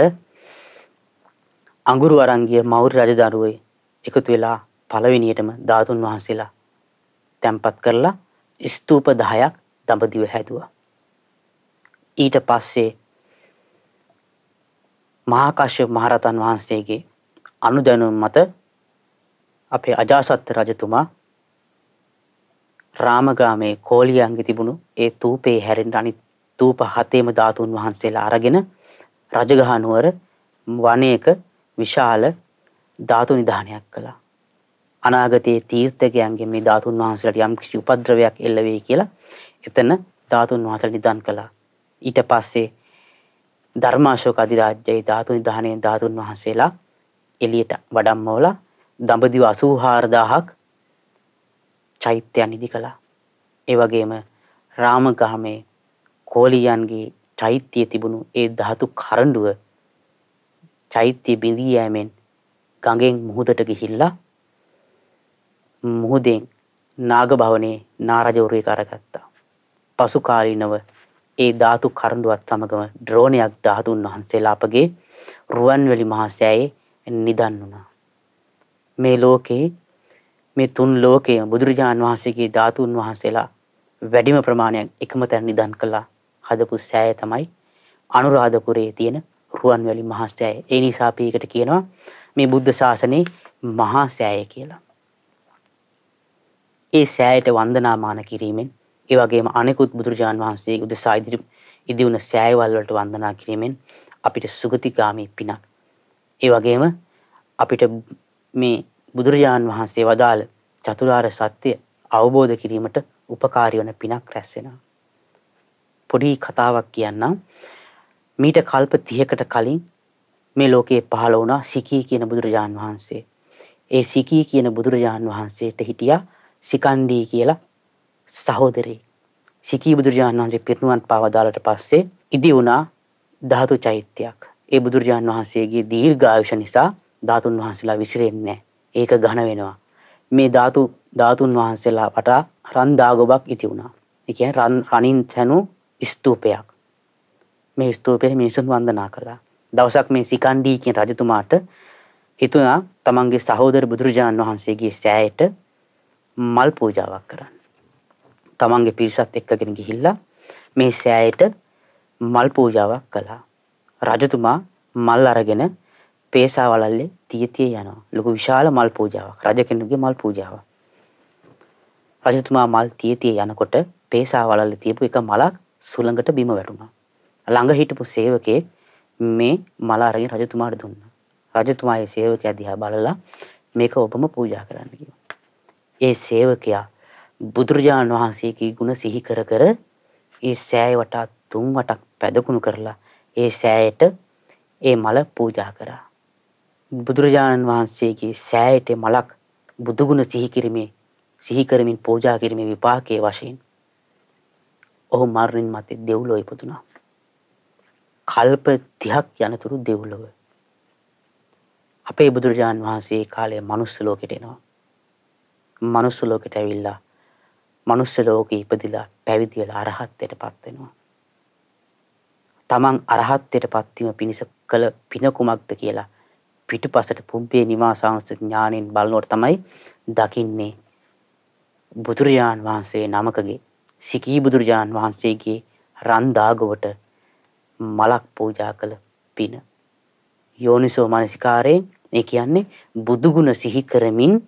අඟුරු අරංගිය මෞර්ය රජදරුවේ එකතු වෙලා පළවෙනියටම ධාතුන් වහන්සේලා තැන්පත් කරලා ස්තූප 10ක් දඹදිව හැදුවා. ඊට පස්සේ මහා කාශ්‍යප මහරතන් වහන්සේගේ අනුදැනුම මත අපේ අජාසත් රජතුමා රාමගාමේ කෝලියන්ගේ තිබුණු ඒ තූපේ හැරෙන්න අනිත් තූප හතේම ධාතුන් වහන්සේලා අරගෙන රජගහනුවර වනයක විශාල ධාතු නිධානයක් කළා. අනාගතයේ තීර්ථකයන්ගේ මේ ධාතුන් වහන්සේලට යම් කිසි උපද්‍රවයක් එල්ල වෙයි කියලා එතන ධාතුන් වහන්සේලා නිදන් කළා. ඊට පස්සේ ධර්මාශෝක අධිරාජ්‍යයේ ධාතු නිධානයේ ධාතුන් වහන්සේලා එළියට වඩම්මවලා දඹදිව 84000ක් චෛත්‍යයන් ඉදි කළා. ඒ වගේම රාමගහමේ කෝලියන්ගේ චෛත්‍යය තිබුණු ඒ ධාතු කරඬුව චෛත්‍ය බිඳී යෑමෙන් ගඟෙන් මුහුදට ගිහිල්ලා මුහුදෙන් නාග භවනේ නාරජවරුේ කරගත්තා. පසු කාලීනව ඒ ධාතු කරඬුවත් සමගම ඩ්‍රෝනයක් ධාතුන් වහන්සේලා අපගේ රුවන්වැලි මහසෑයේ නිදන් වුණා. මේ ලෝකේ මේ තුන් ලෝකයේ බුදුරජාන් වහන්සේගේ ධාතුන් වහන්සේලා වැඩිම ප්‍රමාණයක් එකම තැන නිදන් කළා. හදපු සෑය තමයි අනුරාධපුරයේ තියෙන රුවන්වැලි මහා සෑය. ඒ නිසා අපි ඒකට කියනවා මේ බුද්ධ ශාසනයේ මහා සෑය කියලා. ඒ සෑයට වන්දනාමාන කිරීමෙන් ඒ වගේම අනෙකුත් බුදුරජාන් වහන්සේගේ උදෙසා ඉදිරි ඉදිවුන සෑයවල වලට වන්දනා කිරීමෙන් අපිට සුගතිගාමී පිනක්. ඒ වගේම අපිට මේ බුදුරජාන් වහන්සේ වදාළ චතුරාර්ය සත්‍ය අවබෝධ කිරීමට උපකාරී වන පිනක් රැස් වෙනවා. පොඩි කතාවක් කියන්නම්. මීට කල්ප 30කට කලින් මේ ලෝකයේ පහළ වුණා සිකී කියන බුදුරජාන් වහන්සේ. ඒ සිකී කියන බුදුරජාන් වහන්සේට හිටියා සිකණ්ඩී කියලා සහෝදරයෙක්. සිකී බුදුරජාන් වහන්සේ පිරිනුවන් පාවදාලට පස්සේ ඉදි වුණා ධාතු චෛත්‍යයක්. ඒ බුදුරජාන් වහන්සේගේ දීර්ඝායුෂ නිසා ධාතුන් වහන්සේලා විසිරෙන්නේ ඒක ඝන වෙනවා. මේ ධාතු ධාතුන් වහන්සේලා වටා රන් දාගොබක් ඉති වුණා. ඒ කියන්නේ රන් රණින් තනු ස්තූපයක් මේ ස්තූපයට මිනිසුන් වන්දනා කළා දවසක් මේ සිකණ්ඩී කියන රජතුමාට හිතුණා තමන්ගේ සහෝදර බුදුරජාණන් වහන්සේගේ සෑයට මල් පූජාවක් කරන්න තමන්ගේ පිරිසත් එක්කගෙන ගිහිල්ලා මේ සෑයට මල් පූජාවක් කළා රජතුමා මල් අරගෙන පේසාවලල්ලේ තිය තිය යනවා ලොකු විශාල මල් පූජාවක් රජ කෙනෙකුගේ මල් පූජාවක් රජතුමා මල් තිය තිය යනකොට පේසාවලල්ලේ තියපු එක මලක් සුළඟට බිම වැටුණා. ළඟ හිටපු සේවකයෙක් මේ මල අරගෙන රජතුමාට දුන්නා. රජතුමා ඒ සේවකයා දිහා බලලා මේක ඔබම පූජා කරන්න කිව්වා. ඒ සේවකයා බුදුරජාණන් වහන්සේගේ ගුණ සිහි කර කර ඒ සෑය වටා තුන් වටක් පැදකුණු කරලා ඒ සෑයට ඒ මල පූජා කරා. බුදුරජාණන් වහන්සේගේ සෑයට මලක් බුදුගුණ සිහි කිරීමේ සිහි කරමින් පූජා කිරීමේ විපාකයේ වශයෙන් ඔහු මරණින් මතු දෙව්ලොව ඉපදුනා. කල්ප 30ක් යනතුරු දෙව්ලොව. අපේ බුදුරජාන් වහන්සේ කාලේ manuss ලෝකෙට එනවා. manuss ලෝකෙට ඇවිල්ලා manuss ලෝකේ ඉපදිලා පැවිදි වෙලා අරහත්ත්වයටපත් වෙනවා. තමන් අරහත්ත්වයටපත් වීම පිණිස කළ පින කුමක්ද කියලා පිටුපසට පුබ්බේ නිවාසානුස්සති ඥාණයෙන් බලනකොට තමයි දකින්නේ බුදුරජාන් වහන්සේ නමකගේ සිකී බුදුරජාන් වහන්සේගේ රන්දාගොවට මලක් පූජා කළ පින. යෝනිසෝ මනසිකාරයෙන් ඒ කියන්නේ බුදුගුණ සිහි කරමින්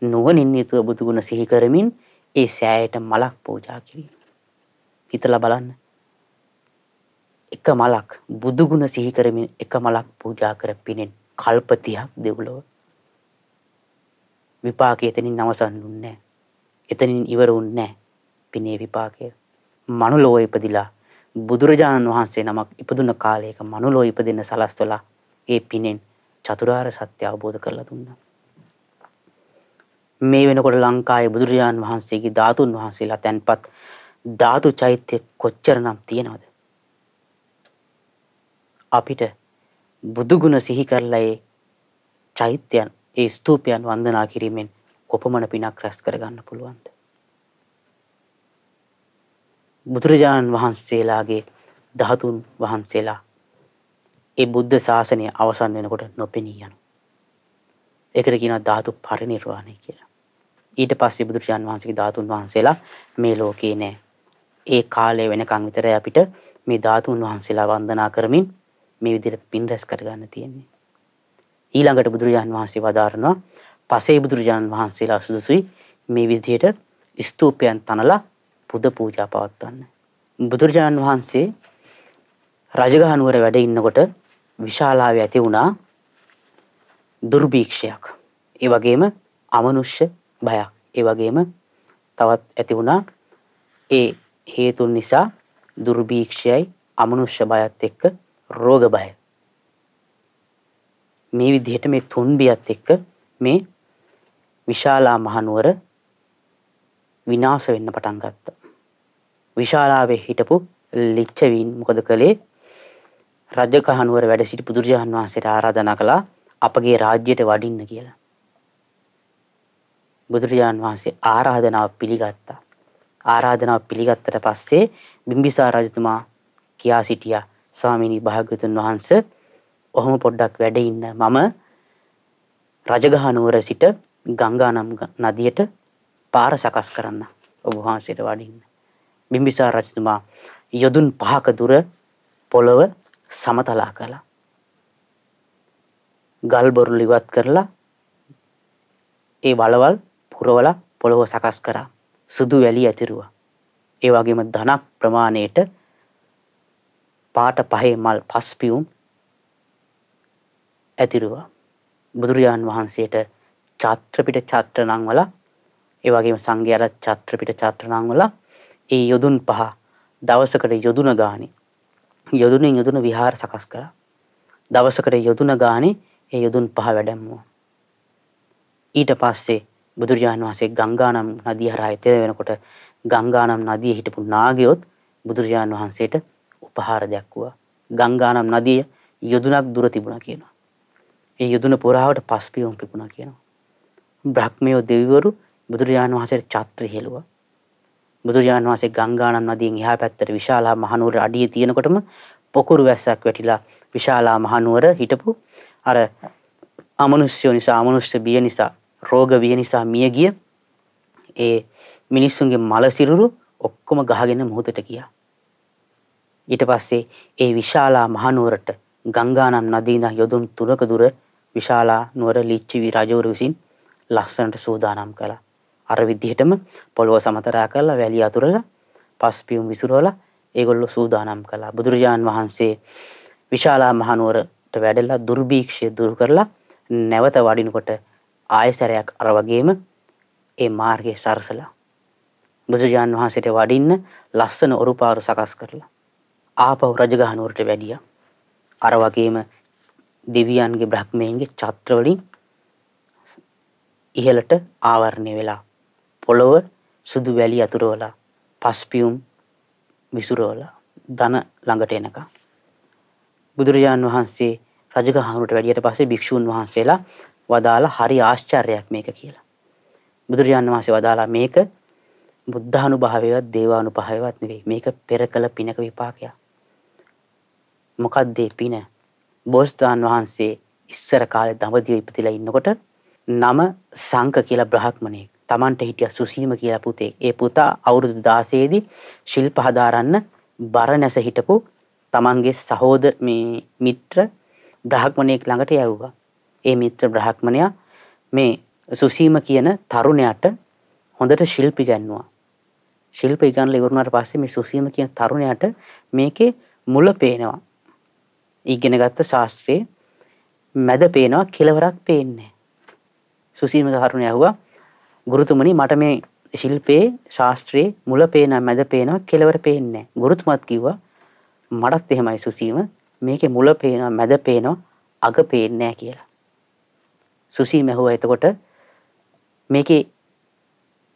නුවණින් යුතුව බුදුගුණ සිහි කරමින් ඒ සෑයට මලක් පූජා කිරීම. හිතලා බලන්න. එක මලක් බුදුගුණ සිහි කරමින් එක මලක් පූජා කර පිනෙන් කල්ප 30ක් දෙව්ලොව විපාකය එතනින් අවසන් වුන්නේ නැහැ. එතනින් ඉවර වුන්නේ නැහැ. පිනේ විපාකය. මනුලෝ ඉපදිලා බුදුරජාණන් වහන්සේ නමක් ඉපදුන කාලයක මනුලෝ ඉපදෙන්න සලස්වලා ඒ පිනෙන් චතුරාර්ය සත්‍ය අවබෝධ කරලා දුන්නා. මේ වෙනකොට ලංකාවේ බුදුරජාණන් වහන්සේගේ ධාතුන් වහන්සේලා තැන්පත් ධාතු චෛත්‍ය කොච්චරනම් තියෙනවද? අපිට බුදුගුණ සිහි කරලා ඒ චෛත්‍යයන් ඒ ස්තූපයන් වන්දනා කිරීමෙන් කොපමණ පිනක් රැස් කරගන්න පුළුවන්ද? බුදුරජාණන් වහන්සේලාගේ ධාතුන් වහන්සේලා ඒ බුද්ධ ශාසනය අවසන් වෙනකොට නොපෙනී යනවා. ඒකට කියනවා ධාතු පරිනිර්වාණය කියලා. ඊට පස්සේ බුදුරජාණන් වහන්සේගේ ධාතුන් වහන්සේලා මේ ලෝකේ නෑ. ඒ කාලය වෙනකන් විතරයි අපිට මේ ධාතුන් වහන්සේලා වන්දනා කරමින් මේ විදිහට පින් රැස් කරගන්න තියෙන්නේ. ඊළඟට බුදුරජාණන් වහන්සේ වදාරනවා පසේ බුදුරජාණන් වහන්සේලා සුදුසුයි මේ විදිහට ස්තූපයන් තනලා පුද පූජා පවත්වන්න. බුදුරජාණන් වහන්සේ රජගහ නුවර වැඩ ඉන්නකොට විශාලාවේ ඇති වුණා දුර්භීක්ෂයක්. ඒ වගේම අමනුෂ්‍ය බයක්. ඒ වගේම තවත් ඇති වුණා ඒ හේතුන් නිසා දුර්භීක්ෂයයි අමනුෂ්‍ය බයත් එක්ක රෝග බය. මේ විදිහට මේ තුන් බියත් එක්ක මේ විශාලා මහනුවර විනාශ වෙන්න පටන් ගත්තා. විශාලාවේ හිටපු ලිච්චවීන් මොකද කළේ රජකහනුවර වැඩ සිටි බුදුරජාණන් වහන්සේට ආරාධනා කළා අපගේ රාජ්‍යයට වඩින්න කියලා. බුදුරජාණන් වහන්සේ ආරාධනාව පිළිගත්තා. ආරාධනාව පිළිගත්තට පස්සේ බිම්බිසා රජතුමා කියා සිටියා ස්වාමීනි භාග්‍යවතුන් වහන්ස ඔහොම පොඩ්ඩක් වැඩ ඉන්න මම රජගහ නුවර සිට ගංගා නම් නදියට පාර සකස් කරන්න ඔබ වහන්සේට වඩින්න බිම්බිසාර රජතුමා යොදුන් පහක දුර පොළව සමතලා කළා. ගල් බොරුලු ඉවත් කරලා ඒ වලවල් පුරවලා පොළොව සකස් කරා. සුදු වැලි ඇතිරුවා. ඒ වගේම ධනක් ප්‍රමාණයට පාට පහේ මල් පස් පියුම් ඇතිරුවා. බුදුරජාන් වහන්සේට චාත්‍රපිට චාත්‍ර නම් වල ඒ වගේම සංඝයාට චාත්‍රපිට චාත්‍ර නම් වල ඒ යොදුන් පහ දවසකට යොදුන ගානේ යොදුනින් යොදුන විහාර සකස් කළා. දවසකට යොදුන ගානේ ඒ යොදුන් පහ වැඩැම්මුවා. ඊට පස්සේ බුදුරජාණන් වහන්සේ ගංගානම් නදිය හරහා එතෙර වෙනකොට ගංගානම් නදිය හිටපු නාගයොත් බුදුරජාණන් වහන්සේට උපහාර දැක්වුවා. ගංගානම් නදිය යොදුනක් දුර තිබුණා කියනවා. ඒ යොදුන පුරාවට පස් පියුම් පිපුණා කියනවා. බ්‍රහ්මයෝ දෙවිවරු බුදුරජාණන් වහන්සේට චත්‍ර හෙළුවා. බුදුරජාණන් වහන්සේ ගංගානම් නදියෙන් එහා පැත්තට විශාලා මහනුවර අඩිය තියෙනකොටම පොකුරු වැස්සක් වැටිලා විශාලා මහනුවර හිටපු අර අමනුෂ්‍යෝ නිසා අමනුෂ්‍ය බිය නිසා රෝග බිය නිසා මිය ගිය ඒ මිනිස්සුන්ගේ මල සිරුරු ඔක්කොම ගහගෙන මොහොතට ගියා. ඊට පස්සේ ඒ විශාලා මහනුවරට ගංගානම් නදී ඉඳන් යොදුන් තුනක දුර විශාලා නුවර ලිච්ඡවි රජවරු විසින් ලස්සනට සූදානම් කළා. අර විදිහටම පොළොව සමතරා කරලා වැලි අතුරලා පස් පියුම් විසිරවලා ඒගොල්ලෝ සූදානම් කළා. බුදුරජාන් වහන්සේ විශාලා මහනුවරට වැඩලා දුර්භීක්ෂය දුරු කරලා නැවත වඩිනකොට ආයසරයක් අර වගේම ඒ මාර්ගයේ සරසලා බුදුරජාන් වහන්සේට වඩින්න ලස්සන ඔරුපාරු සකස් කරලා ආපහු රජගහ නුවරට වැඩියා. අර වගේම දෙවියන්ගේ බ්‍රහ්මයන්ගේ චත්‍ර වලින් ඉහළට ආවරණය වෙලා පොළොව සුදු වැලි අතුරවලා පස්පියුම් විසුරවලා ධන ළඟට එනකම් බුදුරජාණන් වහන්සේ රජගහනුවට වැඩියට පස්සේ භික්ෂූන් වහන්සේලා වදාලා හරි ආශ්චර්යයක් මේක කියලා. බුදුරජාණන් වහන්සේ වදාලා මේක බුද්ධානුභාවයවත් දේවානුභාවයවත් නෙවෙයි. මේක පෙර කළ පිනක විපාකයක්. මොකක්ද මේ පින? බෝසතාණන් වහන්සේ ඉස්සර කාලේ දඹදිව ඉපදිලා ඉන්නකොට නම සංක කියලා බ්‍රහ්මණයෙක්. Tamanට හිටිය සුසීම කියලා පුතේ. ඒ පුතා අවුරුදු 16 දී ශිල්ප හදාරන්න බරණැස හිටපු Tamanගේ සහෝද මේ මිත්‍ර බ්‍රාහ්මණයෙක් ළඟට යවුවා. ඒ මිත්‍ර බ්‍රාහ්මණයා මේ සුසීම කියන තරුණයාට හොඳට ශිල්ප ඉගන්වුවා. ශිල්ප ඉගන්ලා ඉවරුනාට පස්සේ මේ සුසීම කියන තරුණයාට මේකේ මුල පේනවා. ඉගෙනගත්ත ශාස්ත්‍රයේ මැද පේනවා කෙලවරක් පේන්නේ. සුසීම තරුණයා ඇහුවා ගුරුතුමනි මට මේ ශිල්පයේ ශාස්ත්‍රයේ මුල පේනවා මැද පේනවා කෙලවර පේන්නේ ගුරුතුමත් කිව්වා මටත් එහෙමයි සුසීම මේකේ මුල පේනවා මැද පේනවා අග පේන්නේ කියලා. සුසීම ඇහුවා එතකොට මේකේ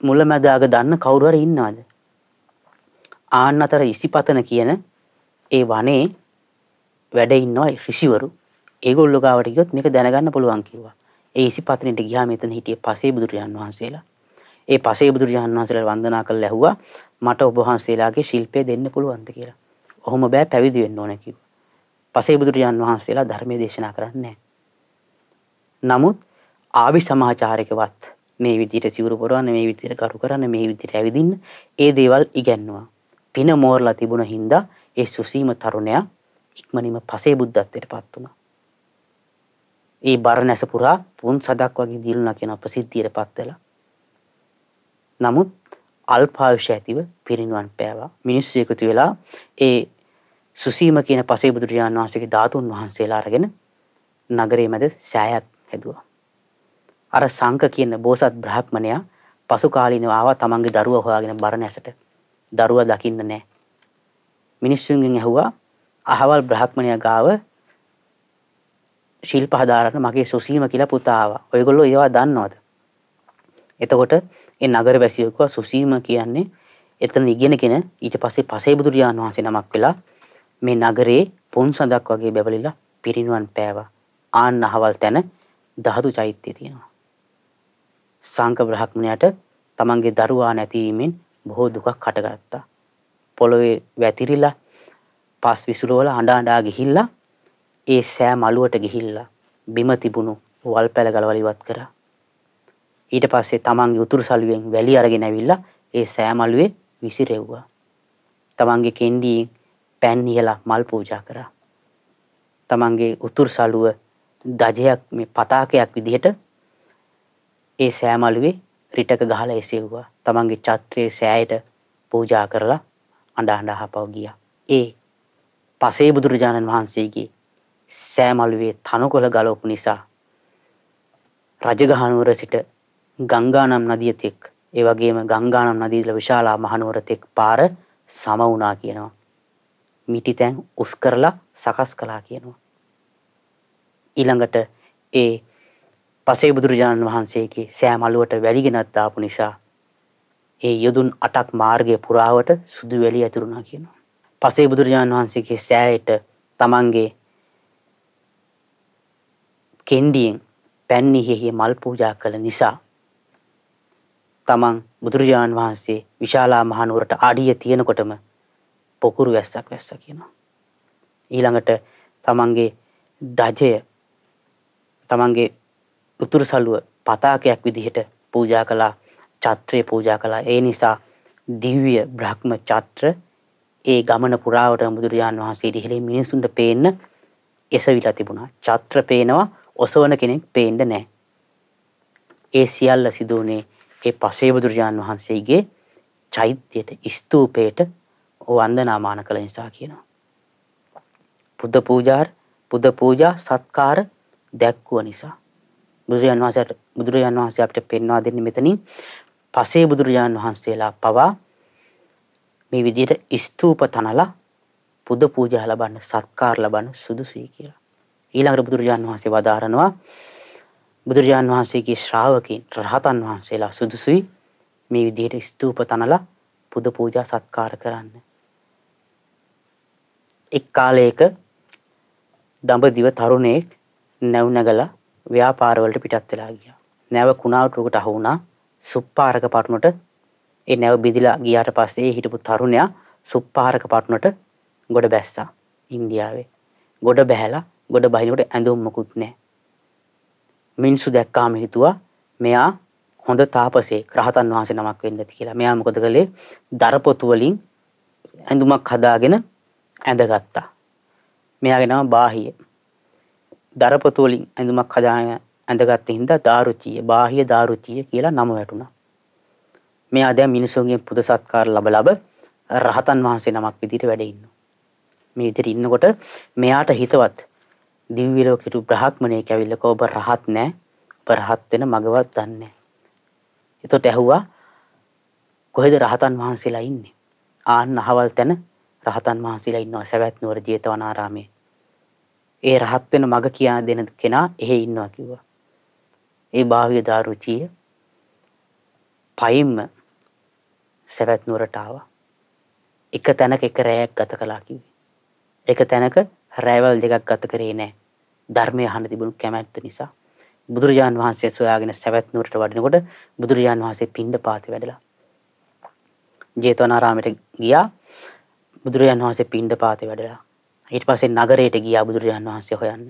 මුල මැද අග දන්න කවුරු හරි ඉන්නවද? ආන් අතර ඉසිපතන කියන ඒ වනේ වැඩ ඉන්නවා ඍෂිවරු. ඒගොල්ලෝ ගාවට ගියොත් මේක දැනගන්න පුළුවන් කිව්වා. ඒ ඉසිපතනෙට ගියා මෙතන හිටිය පසේ බුදුරජාන් වහන්සේලා. ඒ පසේ බුදුරජාන් වහන්සේලා වන්දනා කරලා ඇහුවා මට ඔබ වහන්සේලාගේ ශිල්පය දෙන්න පුළුවන්ද කියලා. ඔහොම බෑ පැවිදි වෙන්න ඕන කිව්වා. පසේ බුදුරජාන් වහන්සේලා ධර්මයේ දේශනා කරන්නේ නමුත් ආවි සමාචාරකවත් මේ විදිහට සිවුරු පොරවන්න මේ විදිහට කරු කරන්න මේ විදිහට ඇවිදින්න ඒ දේවල් ඉගැන්වුවා. පින මෝරලා තිබුණ හින්දා ඒ සුසීම තරුණයා ඉක්මනින්ම පසේ බුද්ධත්වයට පත් වුණා. ඒ බරණැස පුරා පුන් සදක් වගේ දිරුණා කියන ප්‍රසිද්ධියටපත් වෙලා. නමුත් අල්පායුෂ ඇතිව පිරිනිවන් පෑවා. මිනිස්සු එකතු වෙලා ඒ සුසීම කියන පසේ බුදුරජාණන් වහන්සේගේ ධාතුන් වහන්සේලා අරගෙන නගරයේ මැද සෑයක් හැදුවා. අර සංක කියන බෝසත් බ්‍රහ්මණයා පසු කාලීනව ආවා තමන්ගේ දරුවා හොයාගෙන බරණැසට. දරුවා දකින්න නැහැ. මිනිස්සුන්ගෙන් ඇහුවා අහවල් බ්‍රහ්මණයා ගාව ශිල්ප හදාරන්න මගේ සුසීම කියලා පුතාව ඔයගොල්ලෝ ඒවා දන්නවද. එතකොට ඒ නගර වැසියකුව සුසීම කියන්නේ එතන ඉගෙනගෙන ඊට පස්සේ පසේබුදුරජාණන් වහන්සේ නමක් වෙලා මේ නගරේ පොන් සඳක් වගේ බැවලිලා පිරිනුවන් පෑවා. ආන්න අහවල් තැන දහතු චෛත්‍යය තියෙනවා. සංක බ්‍රහ්මණයට තමන්ගේ දරුවා නැතිවීමෙන් බොහෝ දුකක් කටගත්තා. පොළොවේ වැතිරිලා පස් විසුරුවල අඬා අඬා ගිහිල්ලා ඒ සෑ මළුවට ගිහිල්ලා බිම තිබුණු වල් පැල ගලවලා ඉවත් කරා. ඊට පස්සේ තමන්ගේ උතුරු සළුවෙන් වැලි අරගෙන ඇවිල්ලා ඒ සෑ මළුවේ විසිරෙව්වා. තමන්ගේ කෙන්ඩියෙන් පෑන් ඉහලා මල් පූජා කරා. තමන්ගේ උතුරු සළුව දජයක් මේ පතාකයක් විදිහට ඒ සෑ මළුවේ රිටක ගහලා එසෙව්වා. තමන්ගේ චත්‍රයේ සෑයට පූජා කරලා අඬ අඬ හපව ගියා. ඒ පසේ බුදුරජාණන් වහන්සේගේ සෑමළුවේ තනකොළ ගලවපු නිසා රජගහනුවර සිට ගංගානම් නදිය තෙක් ඒ වගේම ගංගානම් නදීල විශාලා මහනුවර තෙක් පාර සම වුණා කියනවා. මිටිතැන් උස් කරලා සකස් කළා කියනවා. ඊළඟට ඒ පසේ බුදුරජාණන් වහන්සේගේ සෑමළුවට වැලිගෙනත් දාපු නිසා ඒ යොදුන් අටක් මාර්ගය පුරාවට සුදු වැලි ඇතුරුණා කියනවා. පසේ බුදුරජාණන් වහන්සේගේ සෑයට තමන්ගේ කෙන්ඩියෙන් පැන්නිහෙහි මල් පූජා කළ නිසා. තමන් බුදුරජාණන් වහන්සේ විශාලා මහනුවරට අඩිය තියෙනකොටම පොකුරු වැස්සක් වැස්ස කියනවා. ඊළඟට තමන්ගේ දජය තමන්ගේ උතුරු සලුව පතාකයක් විදිහට පූජා කලා චත්‍රය පූජා කලා ඒ නිසා දිව්‍ය බ්‍රහ්ම චත්‍ර ඒ ගමන පුරාවට බුදුරජාණන් වහන්සේ ඉදිහලේ මිනිසුන්ට පේන්න එසවිලා තිබුණා චත්‍ර පේනවා ඔසවන කෙනෙක් පේන්න නැහැ. ඒ සියල්ල සිදු වුණේ ඒ පසේ බුදුරජාන් වහන්සේගේ චෛත්‍යයට ස්තූපයට වන්දනාමාන කළ නිසා කියනවා. බුද්ධ පූජාර බුද්ධ පූජා සත්කාර දැක්වුව නිසා බුදුරජාන් වහන්සේට බුදුරජාන් වහන්සේ අපිට පෙන්වා දෙන්නේ මෙතනින් පසේ බුදුරජාන් වහන්සේලා පවා මේ විදිහට ස්තූප තනලා පුද පූජා ලබන්න සත්කාර ලබන්න සුදුසුයි කියලා. ඊළඟට බුදුරජාන් වහන්සේ වදාරනවා බුදුරජාන් වහන්සේගේ ශ්‍රාවකින් රහතන් වහන්සේලා සුදුසුයි මේ විදිහට ස්තූප තනලා පුද පූජා සත්කාර කරන්න. එක් කාලයක දඹදිව තරුණයෙක් නැව් නැගලා ව්‍යාපාරවලට පිටත් වෙලා ගියා. නැව කුණාටුවකට අහු වුණා. සුප්පාරක පටුනට ඒ නැව බිඳිලා ගියාට පස්සේ හිටපු තරුණයා සුප්පාරක පටුනට ගොඩ බැස්සා ඉන්දියාවේ. ගොඩ බැහැලා ගොඩ බහිනකොට ඇඳුම් මොකුත් නැහැ. මිනිස්සු දැක්කාම හිතුවා මෙයා හොඳ තාපසෙක් රහතන් වහන්සේ නමක් වෙන්න ඇති කියලා. මෙයා මොකද කළේ? දරපොතු වලින් ඇඳුමක් හදාගෙන ඇඳගත්තා. මෙයාගේ නම බාහිය. දරපොතු වලින් ඇඳුමක් හදාගෙන ඇඳගත්ත හින්දා දාරුචිය, බාහිය දාරුචිය කියලා නම වැටුණා. මෙයා දැන් මිනිසුන්ගෙන් පුද සත්කාර ලැබ ලබ රහතන් වහන්සේ නමක් විදිහට වැඩ ඉන්නවා. මේ විදිහට ඉන්නකොට මෙයාට හිතවත් දිව්‍ය ලෝකෙට බ්‍රහ්මණයෙක් ඇවිල්ලා කෝබ රහත් නැහැ. ඔබ රහත් වෙන මගවත් දන්නේ නැහැ. එතකොට ඇහුවා කොහෙද රහතන් වහන්සේලා ඉන්නේ? ආන්න අහවල් තැන රහතන් වහන්සේලා ඉන්නවා සවැත් නුවර ජේතවනාරාමේ. ඒ රහත් වෙන මග කියා දෙන කෙනා එහෙ ඉන්නවා කිව්වා. ඒ බාහ්‍ය දාරුචිය පයින්ම සවැත් නුවරට ආවා. එක තැනක එක රැයක් ගත කළා කිව්වේ. එක තැනක රෑවල් දෙකක් ගත කරේ නෑ ධර්මය හන තිබුණු කැමැත්ත නිසා. බුදුරජාන් වහන්සේ සොයාගෙන සැවැත් නුවරට වඩනකොට බුදුරජාන් වහන්සේ පිණ්ඩ පාති වැඩලා. ජේතවනාරාමයට ගියා බුදුරජාන් වහන්සේ පිණ්ඩ පාති වැඩලා. ඊට පස්සේ නගරයට ගියා බුදුරජාන් වහන්සේ හොයන්න.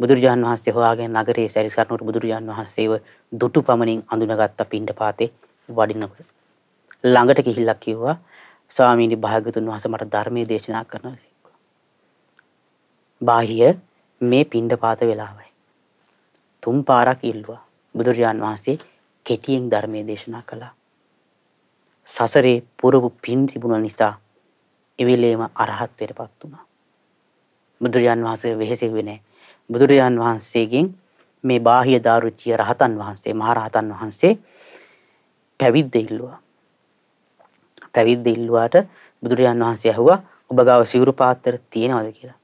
බුදුරජාන් වහන්සේ හොයාගෙන නගරයේ සැරිස් කරනකොට බුදුරජාන් වහන්සේව දුටු පමණින් අඳුනගත්ත පිණ්ඩ පාතේ වඩිනකොට. ළඟට ගිහිල්ලා කිව්වා ස්වාමීනි භාග්‍යතුන් වහන්සේ මට ධර්මයේ දේශනා කරනවා බාහිය මේ පිණ්ඩපාත වෙලාවයි. තුන් පාරක් ඉල්ලුවා. බුදුරජාන් වහන්සේ කෙටියෙන් ධර්මයේ දේශනා කළා. සසරේ පුරපු පින් තිබුණ නිසා එවිලේම අරහත්වයටපත් වුණා. බුදුරජාන් වහන්සේ වෙහෙසෙන්නේ නැහැ. බුදුරජාන් වහන්සේගෙන් මේ බාහිය දාරුචිය රහතන් වහන්සේ මහරහතන් වහන්සේ පැවිද්ද ඉල්ලුවා. පැවිද්ද ඉල්ලුවාට බුදුරජාන් වහන්සේ ඇහුවා ඔබ ගාව සිවුරු පාත්‍ර තියෙනවද කියලා.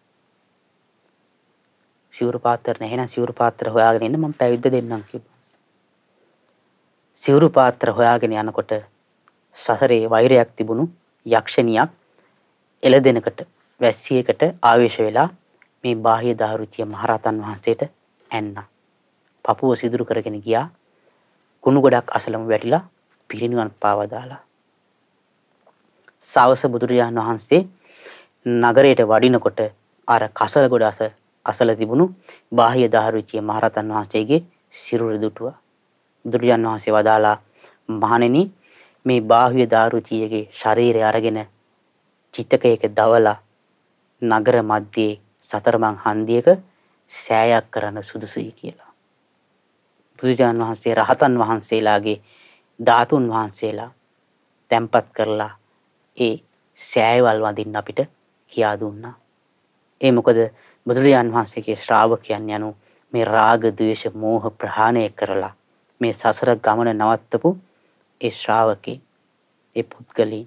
සිවුරු පාත්‍ර නැහැ නේද සිවුරු පාත්‍ර හොයාගෙන ඉන්න මම පැවිද්ද දෙන්නම් කිව්වා. සිවුරු පාත්‍ර හොයාගෙන යනකොට සසරේ වෛරයක් තිබුණු යක්ෂණියක් එළදෙනකට වැස්සියකට ආවේශ වෙලා මේ බාහ්‍ය දහරුචිය මහරහතන් වහන්සේට ඇන්නා. පපුව සිදුරු කරගෙන ගියා. කුණු ගොඩක් අසලම වැටිලා පිරිනිවන් පාවදාලා. සවස බුදුරජාණන් වහන්සේ නගරයට වඩිනකොට අර කසල ගොඩ අස අසල තිබුණු බාහ්‍ය දහරුචිය මහරතන් වහන්සේගේ සිරුර දුටුවා. බුදුරජාන් වහන්සේ වදාලා මහණෙනි මේ බාහ්‍ය දහරුචියගේ ශරීරය අරගෙන චිතකයක දවලා නගර මැදේ සතරමන් හන්දියක සෑයක් කරන්න සුදුසුයි කියලා. බුදුජාන් වහන්සේ රහතන් වහන්සේලාගේ ධාතුන් වහන්සේලා තැම්පත් කරලා ඒ සෑයවල් වඳින්න අපිට කියා දුන්නා. ඒ මොකද බුදුරජාන් වහන්සේගේ ශ්‍රාවකයන් යනු මේ රාග ද්වේෂ මෝහ ප්‍රහාණය කරලා මේ සසර ගමන නවත්තපු ඒ ශ්‍රාවකේ ඒ පුද්ගලී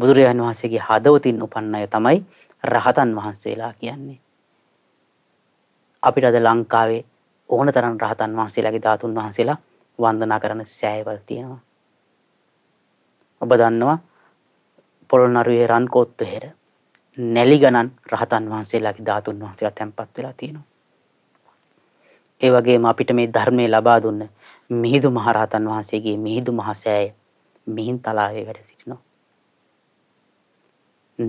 බුදුරජාන් වහන්සේගේ හදවතින් උපන්න අය තමයි රහතන් වහන්සේලා කියන්නේ. අපිට අද ලංකාවේ ඕන තරම් රහතන් වහන්සේලාගේ ධාතුන් වහන්සේලා වන්දනා කරන සෑයවල් තියෙනවා. ඔබ දන්නවා පොළොන්නරුවේ රන්කොත්තු වෙහෙර නැලි ගණන් රහතන් වහන්සේලාගේ ධාතුන් වහන්සේලා තැන්පත් වෙලා තියෙනවා. ඒ වගේම අපිට මේ ධර්මයේ ලබා දුන්න මිහිඳු මහරහතන් වහන්සේගේ මිහිඳු මහසෑය මිහින් තලාවේ වැඩ සිටිනවා.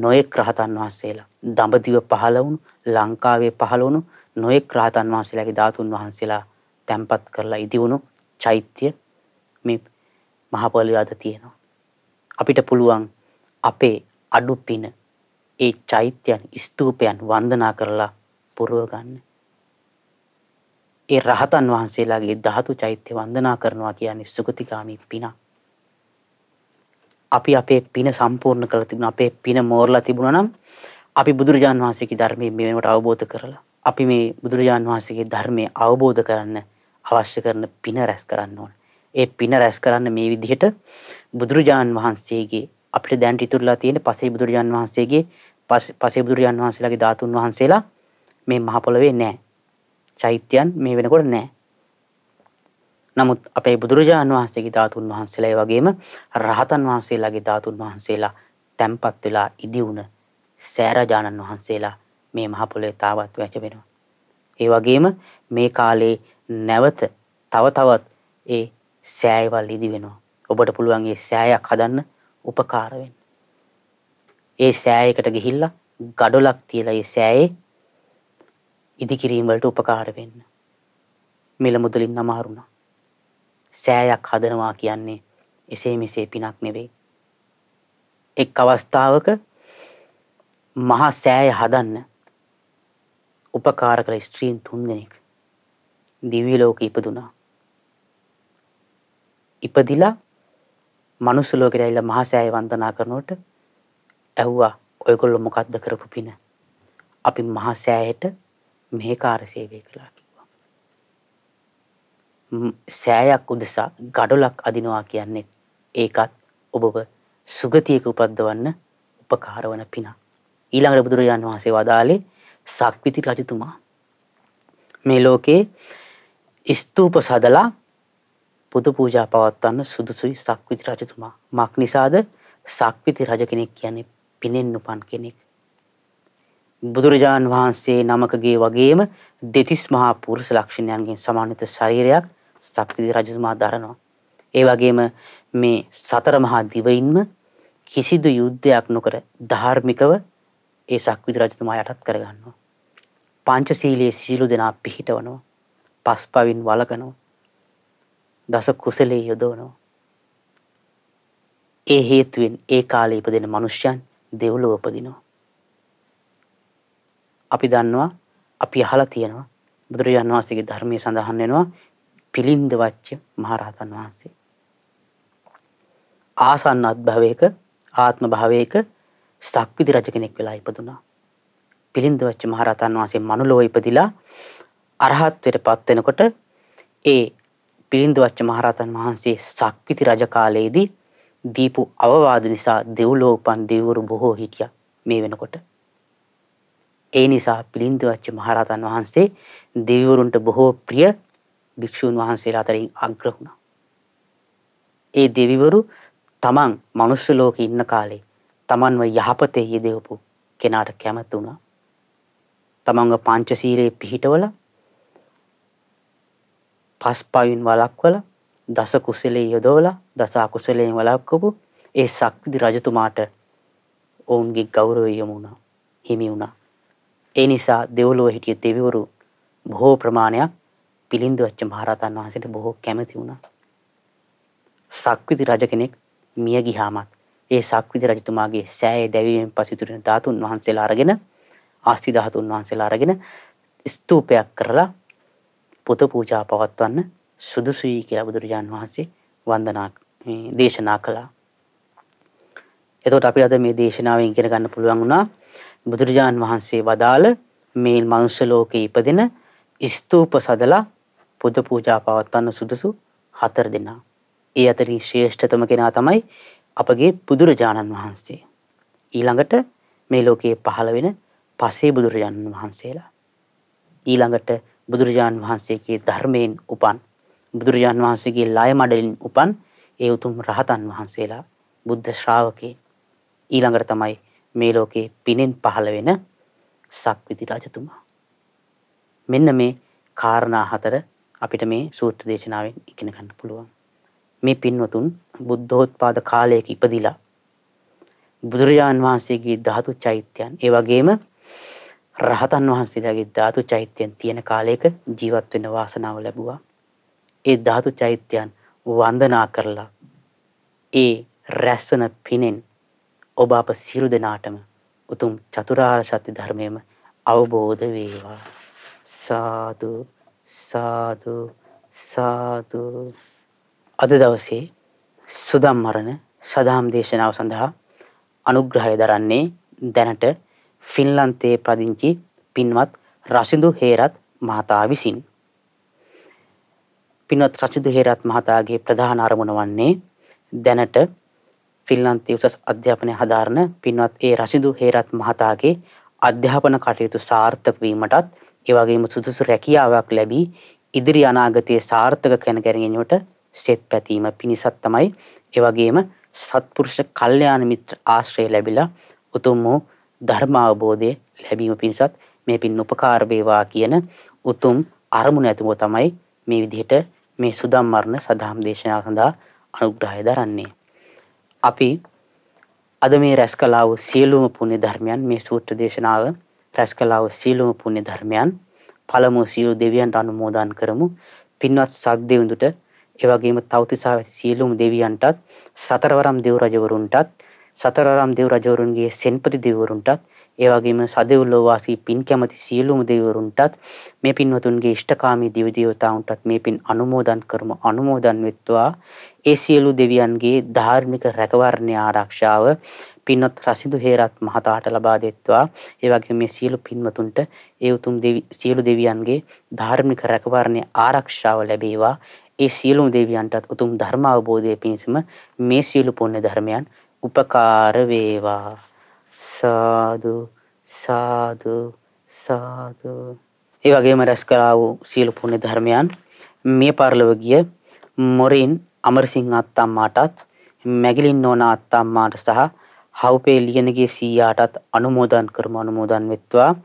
නොයෙක් රහතන් වහන්සේලා දඹදිව පහළ වුණු ලංකාවේ පහළ වුණු නොයෙක් රහතන් වහන්සේලාගේ ධාතුන් වහන්සේලා තැන්පත් කරලා ඉදි වුණු චෛත්‍ය මේ මහ පොළොවේ අද තියෙනවා. අපිට පුළුවන් අපේ අඩු පින ඒ චෛත්‍යයන් ස්තූපයන් වන්දනා කරලා පුරව ගන්න. ඒ රහතන් වහන්සේලාගේ ධාතු චෛත්‍ය වන්දනා කරනවා කියන්නේ සුගතිගාමි පින. අපි අපේ පින සම්පූර්ණ කරලා තිබුණා අපේ පින මෝරලා තිබුණා නම් අපි බුදුරජාන් වහන්සේගේ ධර්මයේ මේ වෙනකොට අවබෝධ කරලා අපි මේ බුදුරජාන් වහන්සේගේ ධර්මයේ අවබෝධ කරන්න අවශ්‍ය කරන පින රැස් කරන්න ඕන. ඒ පින රැස් කරන්න මේ විදිහට බුදුරජාන් වහන්සේගේ අපිට දැන් ඉතුරුලා තියෙන පසේ බුදුරජාන් වහන්සේගේ පසේබුදුරජාන් වහන්සේලාගේ ධාතුන් වහන්සේලා මේ මහපොළවේ නෑ. චෛත්‍යයන් මේ වෙනකොට නෑ. නමුත් අපේ බුදුරජාණන් වහන්සේගේ ධාතුන් වහන්සේලා වගේම රහතන් වහන්සේලාගේ ධාතුන් වහන්සේලා තැන්පත් වෙලා ඉදි වුණ සෑරජාණන් වහන්සේලා මේ මහපොළේ තාවත් වැච වෙනවා. ඒ වගේම මේ කාලේ නැවත තව තවත් ඒ සෑයවල් ඉදි වෙනවා. ඔබට පුළුවන් ඒ සෑයක් හදන්න උපකාර වෙන්න. ඒ සෑයකට ගිහිල්ලා ගඩොලක් තියලා ඒ සෑයේ ඉදිකිරීම වලට උපකාර වෙන්න. මිල මුදලින් අමාරුණා. සෑයක් හදනවා කියන්නේ එසේ මෙසේ පිනක් නෙවෙයි. එක් අවස්ථාවක මහා සෑය හදන්න උපකාර කළ ස්ත්‍රීන් තුන්දෙනෙක් දිව්‍ය ලෝකෙ ඉපදුනා. ඉපදිලා මනුස්ස ලෝකෙට ඇවිල්ලා මහා සෑය වන්දනා කරනකොට ඇහුවා ඔයගොල්ලෝ මොකද්ද කරපු පින? අපි මහා සෑයට මෙහෙ කාර්ය සේවය කළා කිව්වා. සෑයක් උදෙසා ගඩොලක් අදිනවා කියන්නේ ඒකත් ඔබව සුගතියක උපද්දවන්න උපකාර වන පින. ඊළඟට බුදුරජාන් වහන්සේ වදාළේ සක්විති රජතුමා මේ ලෝකේ ස්තූප සදලා පුදු පූජා පවත්වන්න සුදුසුයි සක්විති රජතුමා. මක් නිසාද සක්විති රජ කෙනෙක් කියන්නේ පිනෙන් උපන් කෙනෙක්. බුදුරජාන් වහන්සේ නමකගේ වගේම දෙතිස් මහා පුරුෂ ලක්ෂණයන්ගෙන් සමාන්විත ශරීරයක් සක්විති රජතුමා දරනවා. ඒ වගේම මේ සතර මහා දිවයින්ම කිසිදු යුද්ධයක් නොකර ධාර්මිකව ඒ සක්විති රජතුමා යටත් කරගන්නවා. පංචශීලයේ සීලු දෙනා පිහිටවනවා. පස්පවින් වළකනවා. දස කුසලයේ යොදවනවා. ඒ හේතුවෙන් ඒ කාලේ ඉපදෙන මිනිසයන් දෙව්ලොව උපදිනවා. අපි දන්නවා අපි අහලා තියෙනවා බුදුරජාණන් වහන්සේගේ ධර්මයේ සඳහන් වෙනවා පිලින්ද වච්ච මහරහතන් වහන්සේ. ආසන්න අත්භවයක ආත්ම භාවයක සක්විති රජ කෙනෙක් වෙලා ඉපදුනා. පිලින්ද වච්ච මහරහතන් වහන්සේ මනුලොව ඉපදිලා අරහත්වයට පත් වෙනකොට ඒ පිළින්දුවච්ච මහරහතන් වහන්සේ සක්විති රජ කාලයේදී දීපු අවවාද නිසා දෙව්ලෝ උපන් දෙවිවරු බොහෝ හිටියා මේ වෙනකොට. ඒ නිසා පිළින්දුවච්ච මහරහතන් වහන්සේ දෙවිවරුන්ට බොහෝ ප්‍රිය භික්ෂූන් වහන්සේලා අතරින් අග්‍ර වුණා. ඒ දෙවිවරු තමන් මනුස්ස ලෝකේ ඉන්න කාලේ තමන්ව යහපතේ යෙදවපු කෙනාට කැමති වුණා. තමන්ගේ පංචශීලයේ පිහිටවල පස්පයින් වළක්වලා දස කුසලයේ යොදවලා දසා කුසලයෙන් වළක්වපු ඒ සක්විති රජතුමාට ඔවුන්ගේ ගෞරවය යොමු වුණා හිමි වුණා ඒ නිසා දෙව්ලොව හිටිය දෙවිවරු බොහෝ ප්‍රමාණයක් පිළින්දුවච්ච මහරහතන් වහන්සේට බොහෝ කැමති වුණා සක්විති රජ කෙනෙක් මිය ගියාමත් ඒ සක්විති රජතුමාගේ සෑය දැවීමෙන් පසු ඉතුරු ධාතුන් වහන්සේලා අරගෙන ආස්ති ධාතුන් වහන්සේලා අරගෙන ස්තූපයක් කරලා පොත පූජා පවත්වන්න සුදුසුයි කියලා බුදුරජාන් වහන්සේ වන්දනා දේශනා කළා. එතකොට අපි අද මේ දේශනාව ඉගෙන ගන්න පුළුවන් වුණා බුදුරජාන් වහන්සේ වදාළ මේ මනුෂ්‍ය ලෝකේ ඉපදෙන ස්තූප සදලා පුද පූජා පවත්වන්න සුදුසු හතර දෙනා. ඒ අතරින් ශ්‍රේෂ්ඨතම කෙනා තමයි අපගේ බුදුරජාණන් වහන්සේ. ඊළඟට මේ ලෝකයේ පහළ වෙන පසේ බුදුරජාණන් වහන්සේලා. ඊළඟට බුදුරජාණන් වහන්සේගේ ධර්මයෙන් උපන් බුදුරජාණන් වහන්සේගේ ලය මඩලින් උපන් ඒ උතුම් රහතන් වහන්සේලා බුද්ධ ශ්‍රාවකේ ඊළඟට තමයි මේ ලෝකේ පිනෙන් පහළ වෙන සක්විති රජතුමා. මෙන්න මේ කාරණා හතර අපිට මේ සූත්‍ර දේශනාවෙන් ඉගෙන ගන්න පුළුවන්. මේ පින්වතුන් බුද්ධෝත්පාද කාලයක ඉපදිලා බුදුරජාන් වහන්සේගේ ධාතු චෛත්‍යයන් ඒ වගේම රහතන් වහන්සේලාගේ ධාතු චෛත්‍යයන් තියෙන කාලයක ජීවත් වෙන වාසනාව ලැබුවා. ඒ ධාතු චෛත්‍යයන් වන්දනා කරලා ඒ රැස්වන පිනෙන් ඔබ අප සියලු දෙනාටම උතුම් චතුරාර්ය සත්‍ය ධර්මයේම අවබෝධ වේවා සාදු සාදු සාදු අද දවසේ සුදම් මරණ සදාම් දේශනාව සඳහා අනුග්‍රහය දරන්නේ දැනට ෆින්ලන්තයේ ප්‍රදිංචි පින්වත් රසිඳු හේරත් මහතා විසිනි පින්වත් රචිදු හේරත් මහතාගේ ප්‍රධාන අරමුණ වන්නේ දැනට ෆින්ලන්තයේ උසස් අධ්‍යාපනය හදාරන පින්වත් ඒ රසිදු හේරත් මහතාගේ අධ්‍යාපන කටයුතු සාර්ථක වීමටත් ඒ වගේම සුදුසු රැකියාවක් ලැබී ඉදිරි අනාගතයේ සාර්ථක කරන ගැනීමට සෙත් පැතීම පිණිසත් තමයි ඒ වගේම සත්පුරුෂ කල්යාණ මිත්‍ර ආශ්‍රය ලැබිලා උතුම් වූ ධර්ම අවබෝධය ලැබීම පිණිසත් මේ පින් උපකාර වේවා කියන උතුම් අරමුණ ඇතුව තමයි මේ විදිහට මේ සුදම් මරණ සදහම් දේශනාව සඳහා අනුග්‍රහය දරන්නේ. අපි අද මේ රැස් කළා වූ සියලුම පුණ්‍ය ධර්මයන් මේ සූත්‍ර දේශනාව රැස් කළා වූ සියලුම පුණ්‍ය ධර්මයන් පළමුව සියලු දෙවියන්ට අනුමෝදන් කරමු පින්වත් සක්දෙවිඳුට ඒ වගේම තවතිසාවැසි සියලුම දෙවියන්ටත් සතරවරම් දෙව් රජවරුන්ටත් සතරවරම් දෙව් රජවරුන්ගේ සෙන්පති දෙවිවරුන්ටත් ඒ වගේම සදෙව්ලෝ වාසී පින් කැමති සියලුම දෙවිවරුන්ටත් මේ පින්වතුන්ගේ ඉෂ්ඨකාමී දිවි දේවතාවුන්ටත් මේ පින් අනුමෝදන් කරමු අනුමෝදන් වෙත්වා ඒ සියලු දෙවියන්ගේ ධාර්මික රැකවරණය ආරක්ෂාව පින්වත් රසිදු හේරත් මහතාට ලබා දෙත්වා ඒ වගේම මේ සියලු පින්වතුන්ට ඒ උතුම් දෙවි සියලු දෙවියන්ගේ ධාර්මික රැකවරණය ආරක්ෂාව ලැබේවා ඒ සියලුම දෙවියන්ටත් උතුම් ධර්ම අවබෝධය පිණිසම මේ සියලු පුණ්‍ය ධර්මයන් උපකාර වේවා සාදු සාදු සාදු ඒ වගේම රැස් කරා වූ සියලු පුණ්‍ය ධර්මයන් මිය පරලොව ගිය මොරින් අමරසිංහ අත්තම්මාටත් මැගලින් නෝන අත්තම්මාට සහ හවුපේ ලියනගේ සීයාටත් අනුමෝදන් කරමු අනුමෝදන් වෙත්වා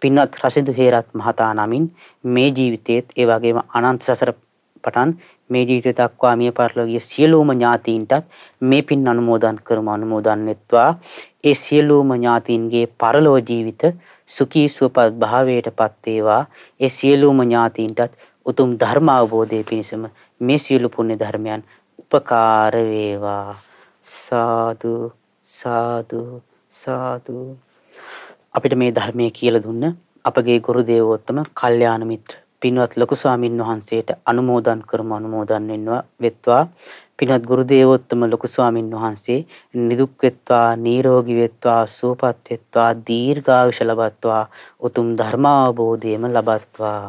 පින්වත් රසිදු හේරත් මහතා නමින් මේ ජීවිතයේත් ඒ වගේම අනන්ත සසර පටන් මේ ජීවිතය දක්වා මිය පරලොව ගිය සියලුම ඥාතීන්ටත් මේ පින් අනුමෝදන් කරමු අනුමෝදන් වෙත්වා ඒ සියලුම ඥාතීන්ගේ පරලෝ ජීවිත සුඛී සුවපත් භාවයට පත් වේවා. ඒ සියලුම ඥාතීන්ටත් උතුම් ධර්ම අවබෝධය පිණිසම මේ සියලු පුණ්‍ය ධර්මයන් උපකාර වේවා. සාදු සාදු සාදු අපිට මේ ධර්මයේ කියලා දුන්න අපගේ ගුරු දේවෝත්තම කල්යාණ මිත්‍ර පින්වත් ලොකු ස්වාමින් වහන්සේට අනුමෝදන් කරමු අනුමෝදන් වෙනවා වෙත්වා පින්වත් ගුරු දේවෝත්තම ලොකු ස්වාමින් වහන්සේ නිදුක් වෙත්වා නිරෝගී වෙත්වා සුවපත් වෙත්වා දීර්ඝායුෂ ලබත්වා උතුම් ධර්මාවබෝධයම ලබත්වා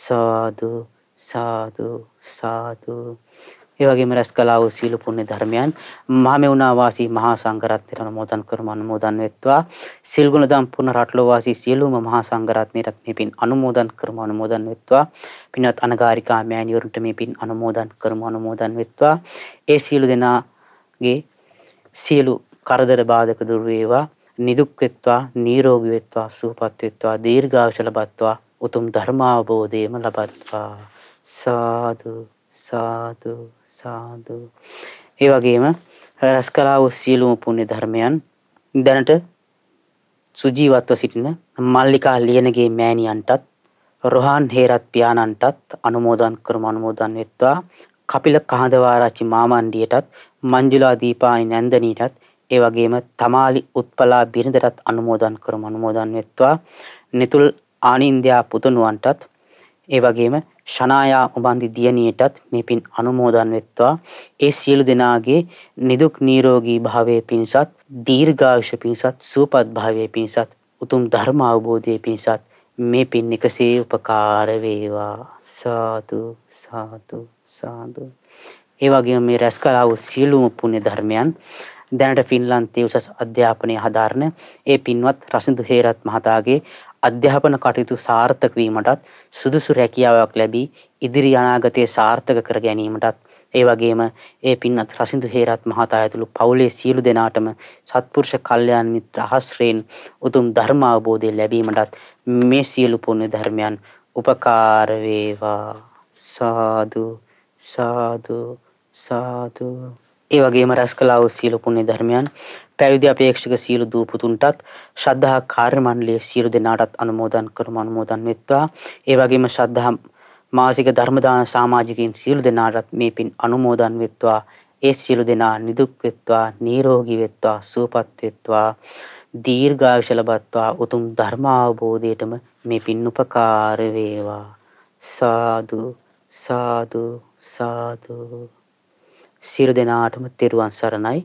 සාදු සාදු සාදු ඒ වගේම රැස් කළා වූ සීල පුණ්‍ය ධර්මයන් මහා මෙුණා වාසී මහා සංඝරත්නයට අනුමෝදන් කරමු අනුමෝදන් වෙත්වා සීල් ගුණ දම් පුණ්‍ය රටලෝ වාසී සියලුම මහා සංඝරත්නයට මේ පින් අනුමෝදන් කරමු අනුමෝදන් වෙත්වා පින්වත් අනගාരികා මෑණියොරුන්ට මේ පින් අනුමෝදන් කරමු අනුමෝදන් වෙත්වා ඒ සීල දෙනාගේ සියලු කරදර බාධක දුර වේවා නිදුක් වෙත්වා නිරෝගී වෙත්වා සුවපත් වෙත්වා දීර්ඝායුෂ ලබත්වා උතුම් ධර්මාවබෝධයම ලබත්වා සාදු සාදු සාදු. ඒ වගේම රැස් කලා වූ සියලුම පුණ්‍ය ධර්මයන් දැනට සුජීවත්ව සිටින මල්ලිකා ලියනගේ මෑණියන්ටත් රොහාන් හේරත් පියාණන්ටත් අනුමෝදන් කරමු අනුමෝදන් වෙත්වා කපිල කහඳවාරච්චි මාමණ්ඩියටත් මංජුලා දීපානි නැන්දනීටත් ඒ වගේම තමාලි උත්පලා බිරිඳටත් අනුමෝදන් කරමු අනුමෝදන් වෙත්වා නිතුල් ආනින්දයා පුතුණුවන්ටත් ඒ වගේම ශනායා උබන්දි දියණියටත් මේ පින් අනුමෝදන් වෙත්වා ඒ සියලු දෙනාගේ නිදුක් නිරෝගී භාවයේ පිණසත් දීර්ඝායුෂ පිණසත් සුවපත් භාවයේ පිණසත් උතුම් ධර්ම අවබෝධයේ පිණසත් මේ පින් එකසේ උපකාර වේවා සාදු සාදු සාදු ඒ වගේම මේ රැස් කළා වූ සියලුම පුණ්‍ය ධර්මයන් දැනට ෆින්ලන්තයේ උසස් අධ්‍යාපනය හදාරන ඒ පින්වත් රසින්දු හේරත් මහතාගේ අධ්‍යාපන කටයුතු සාර්ථක වීමටත් සුදුසු රැකියාවක් ලැබී ඉදිරි අනාගතය සාර්ථක කර ගැනීමටත් ඒ වගේම ඒ පින්නත් රසිදු හේරත් මහතා ඇතුළු පවුලේ සියලු දෙනාටම සත්පුරුෂ කල්යාණ මිත්‍ර ආශ්‍රයෙන් උතුම් ධර්ම අවබෝධය ලැබීමටත් මේ සියලු පුණ්‍ය ධර්මයන් උපකාර වේවා සාදු සාදු සාදු ඒ වගේම රැස් කළා වූ සියලු පුණ්‍ය ධර්මයන් පැවිදි අපේක්ෂක සියලු දූපුතුන්ටත් ශ්‍රද්ධා කාර්ය මණ්ඩලයේ සියලු දෙනාටත් අනුමෝදන් කරමු අනුමෝදන් වෙත්වා. ඒ වගේම ශ්‍රද්ධා මාසික ධර්ම දාන සමාජිකයින් සියලු දෙනාටත් මේ පින් අනුමෝදන් වෙත්වා. ඒ සියලු දෙනා නිදුක් වෙත්වා, නිරෝගී වෙත්වා, සුවපත් වෙත්වා. දීර්ඝායුෂ ලබත්වා උතුම් ධර්ම අවබෝධයටම මේ පින් උපකාර වේවා. සාදු සාදු සාදු සියලු දෙනාටම තෙරුවන් සරණයි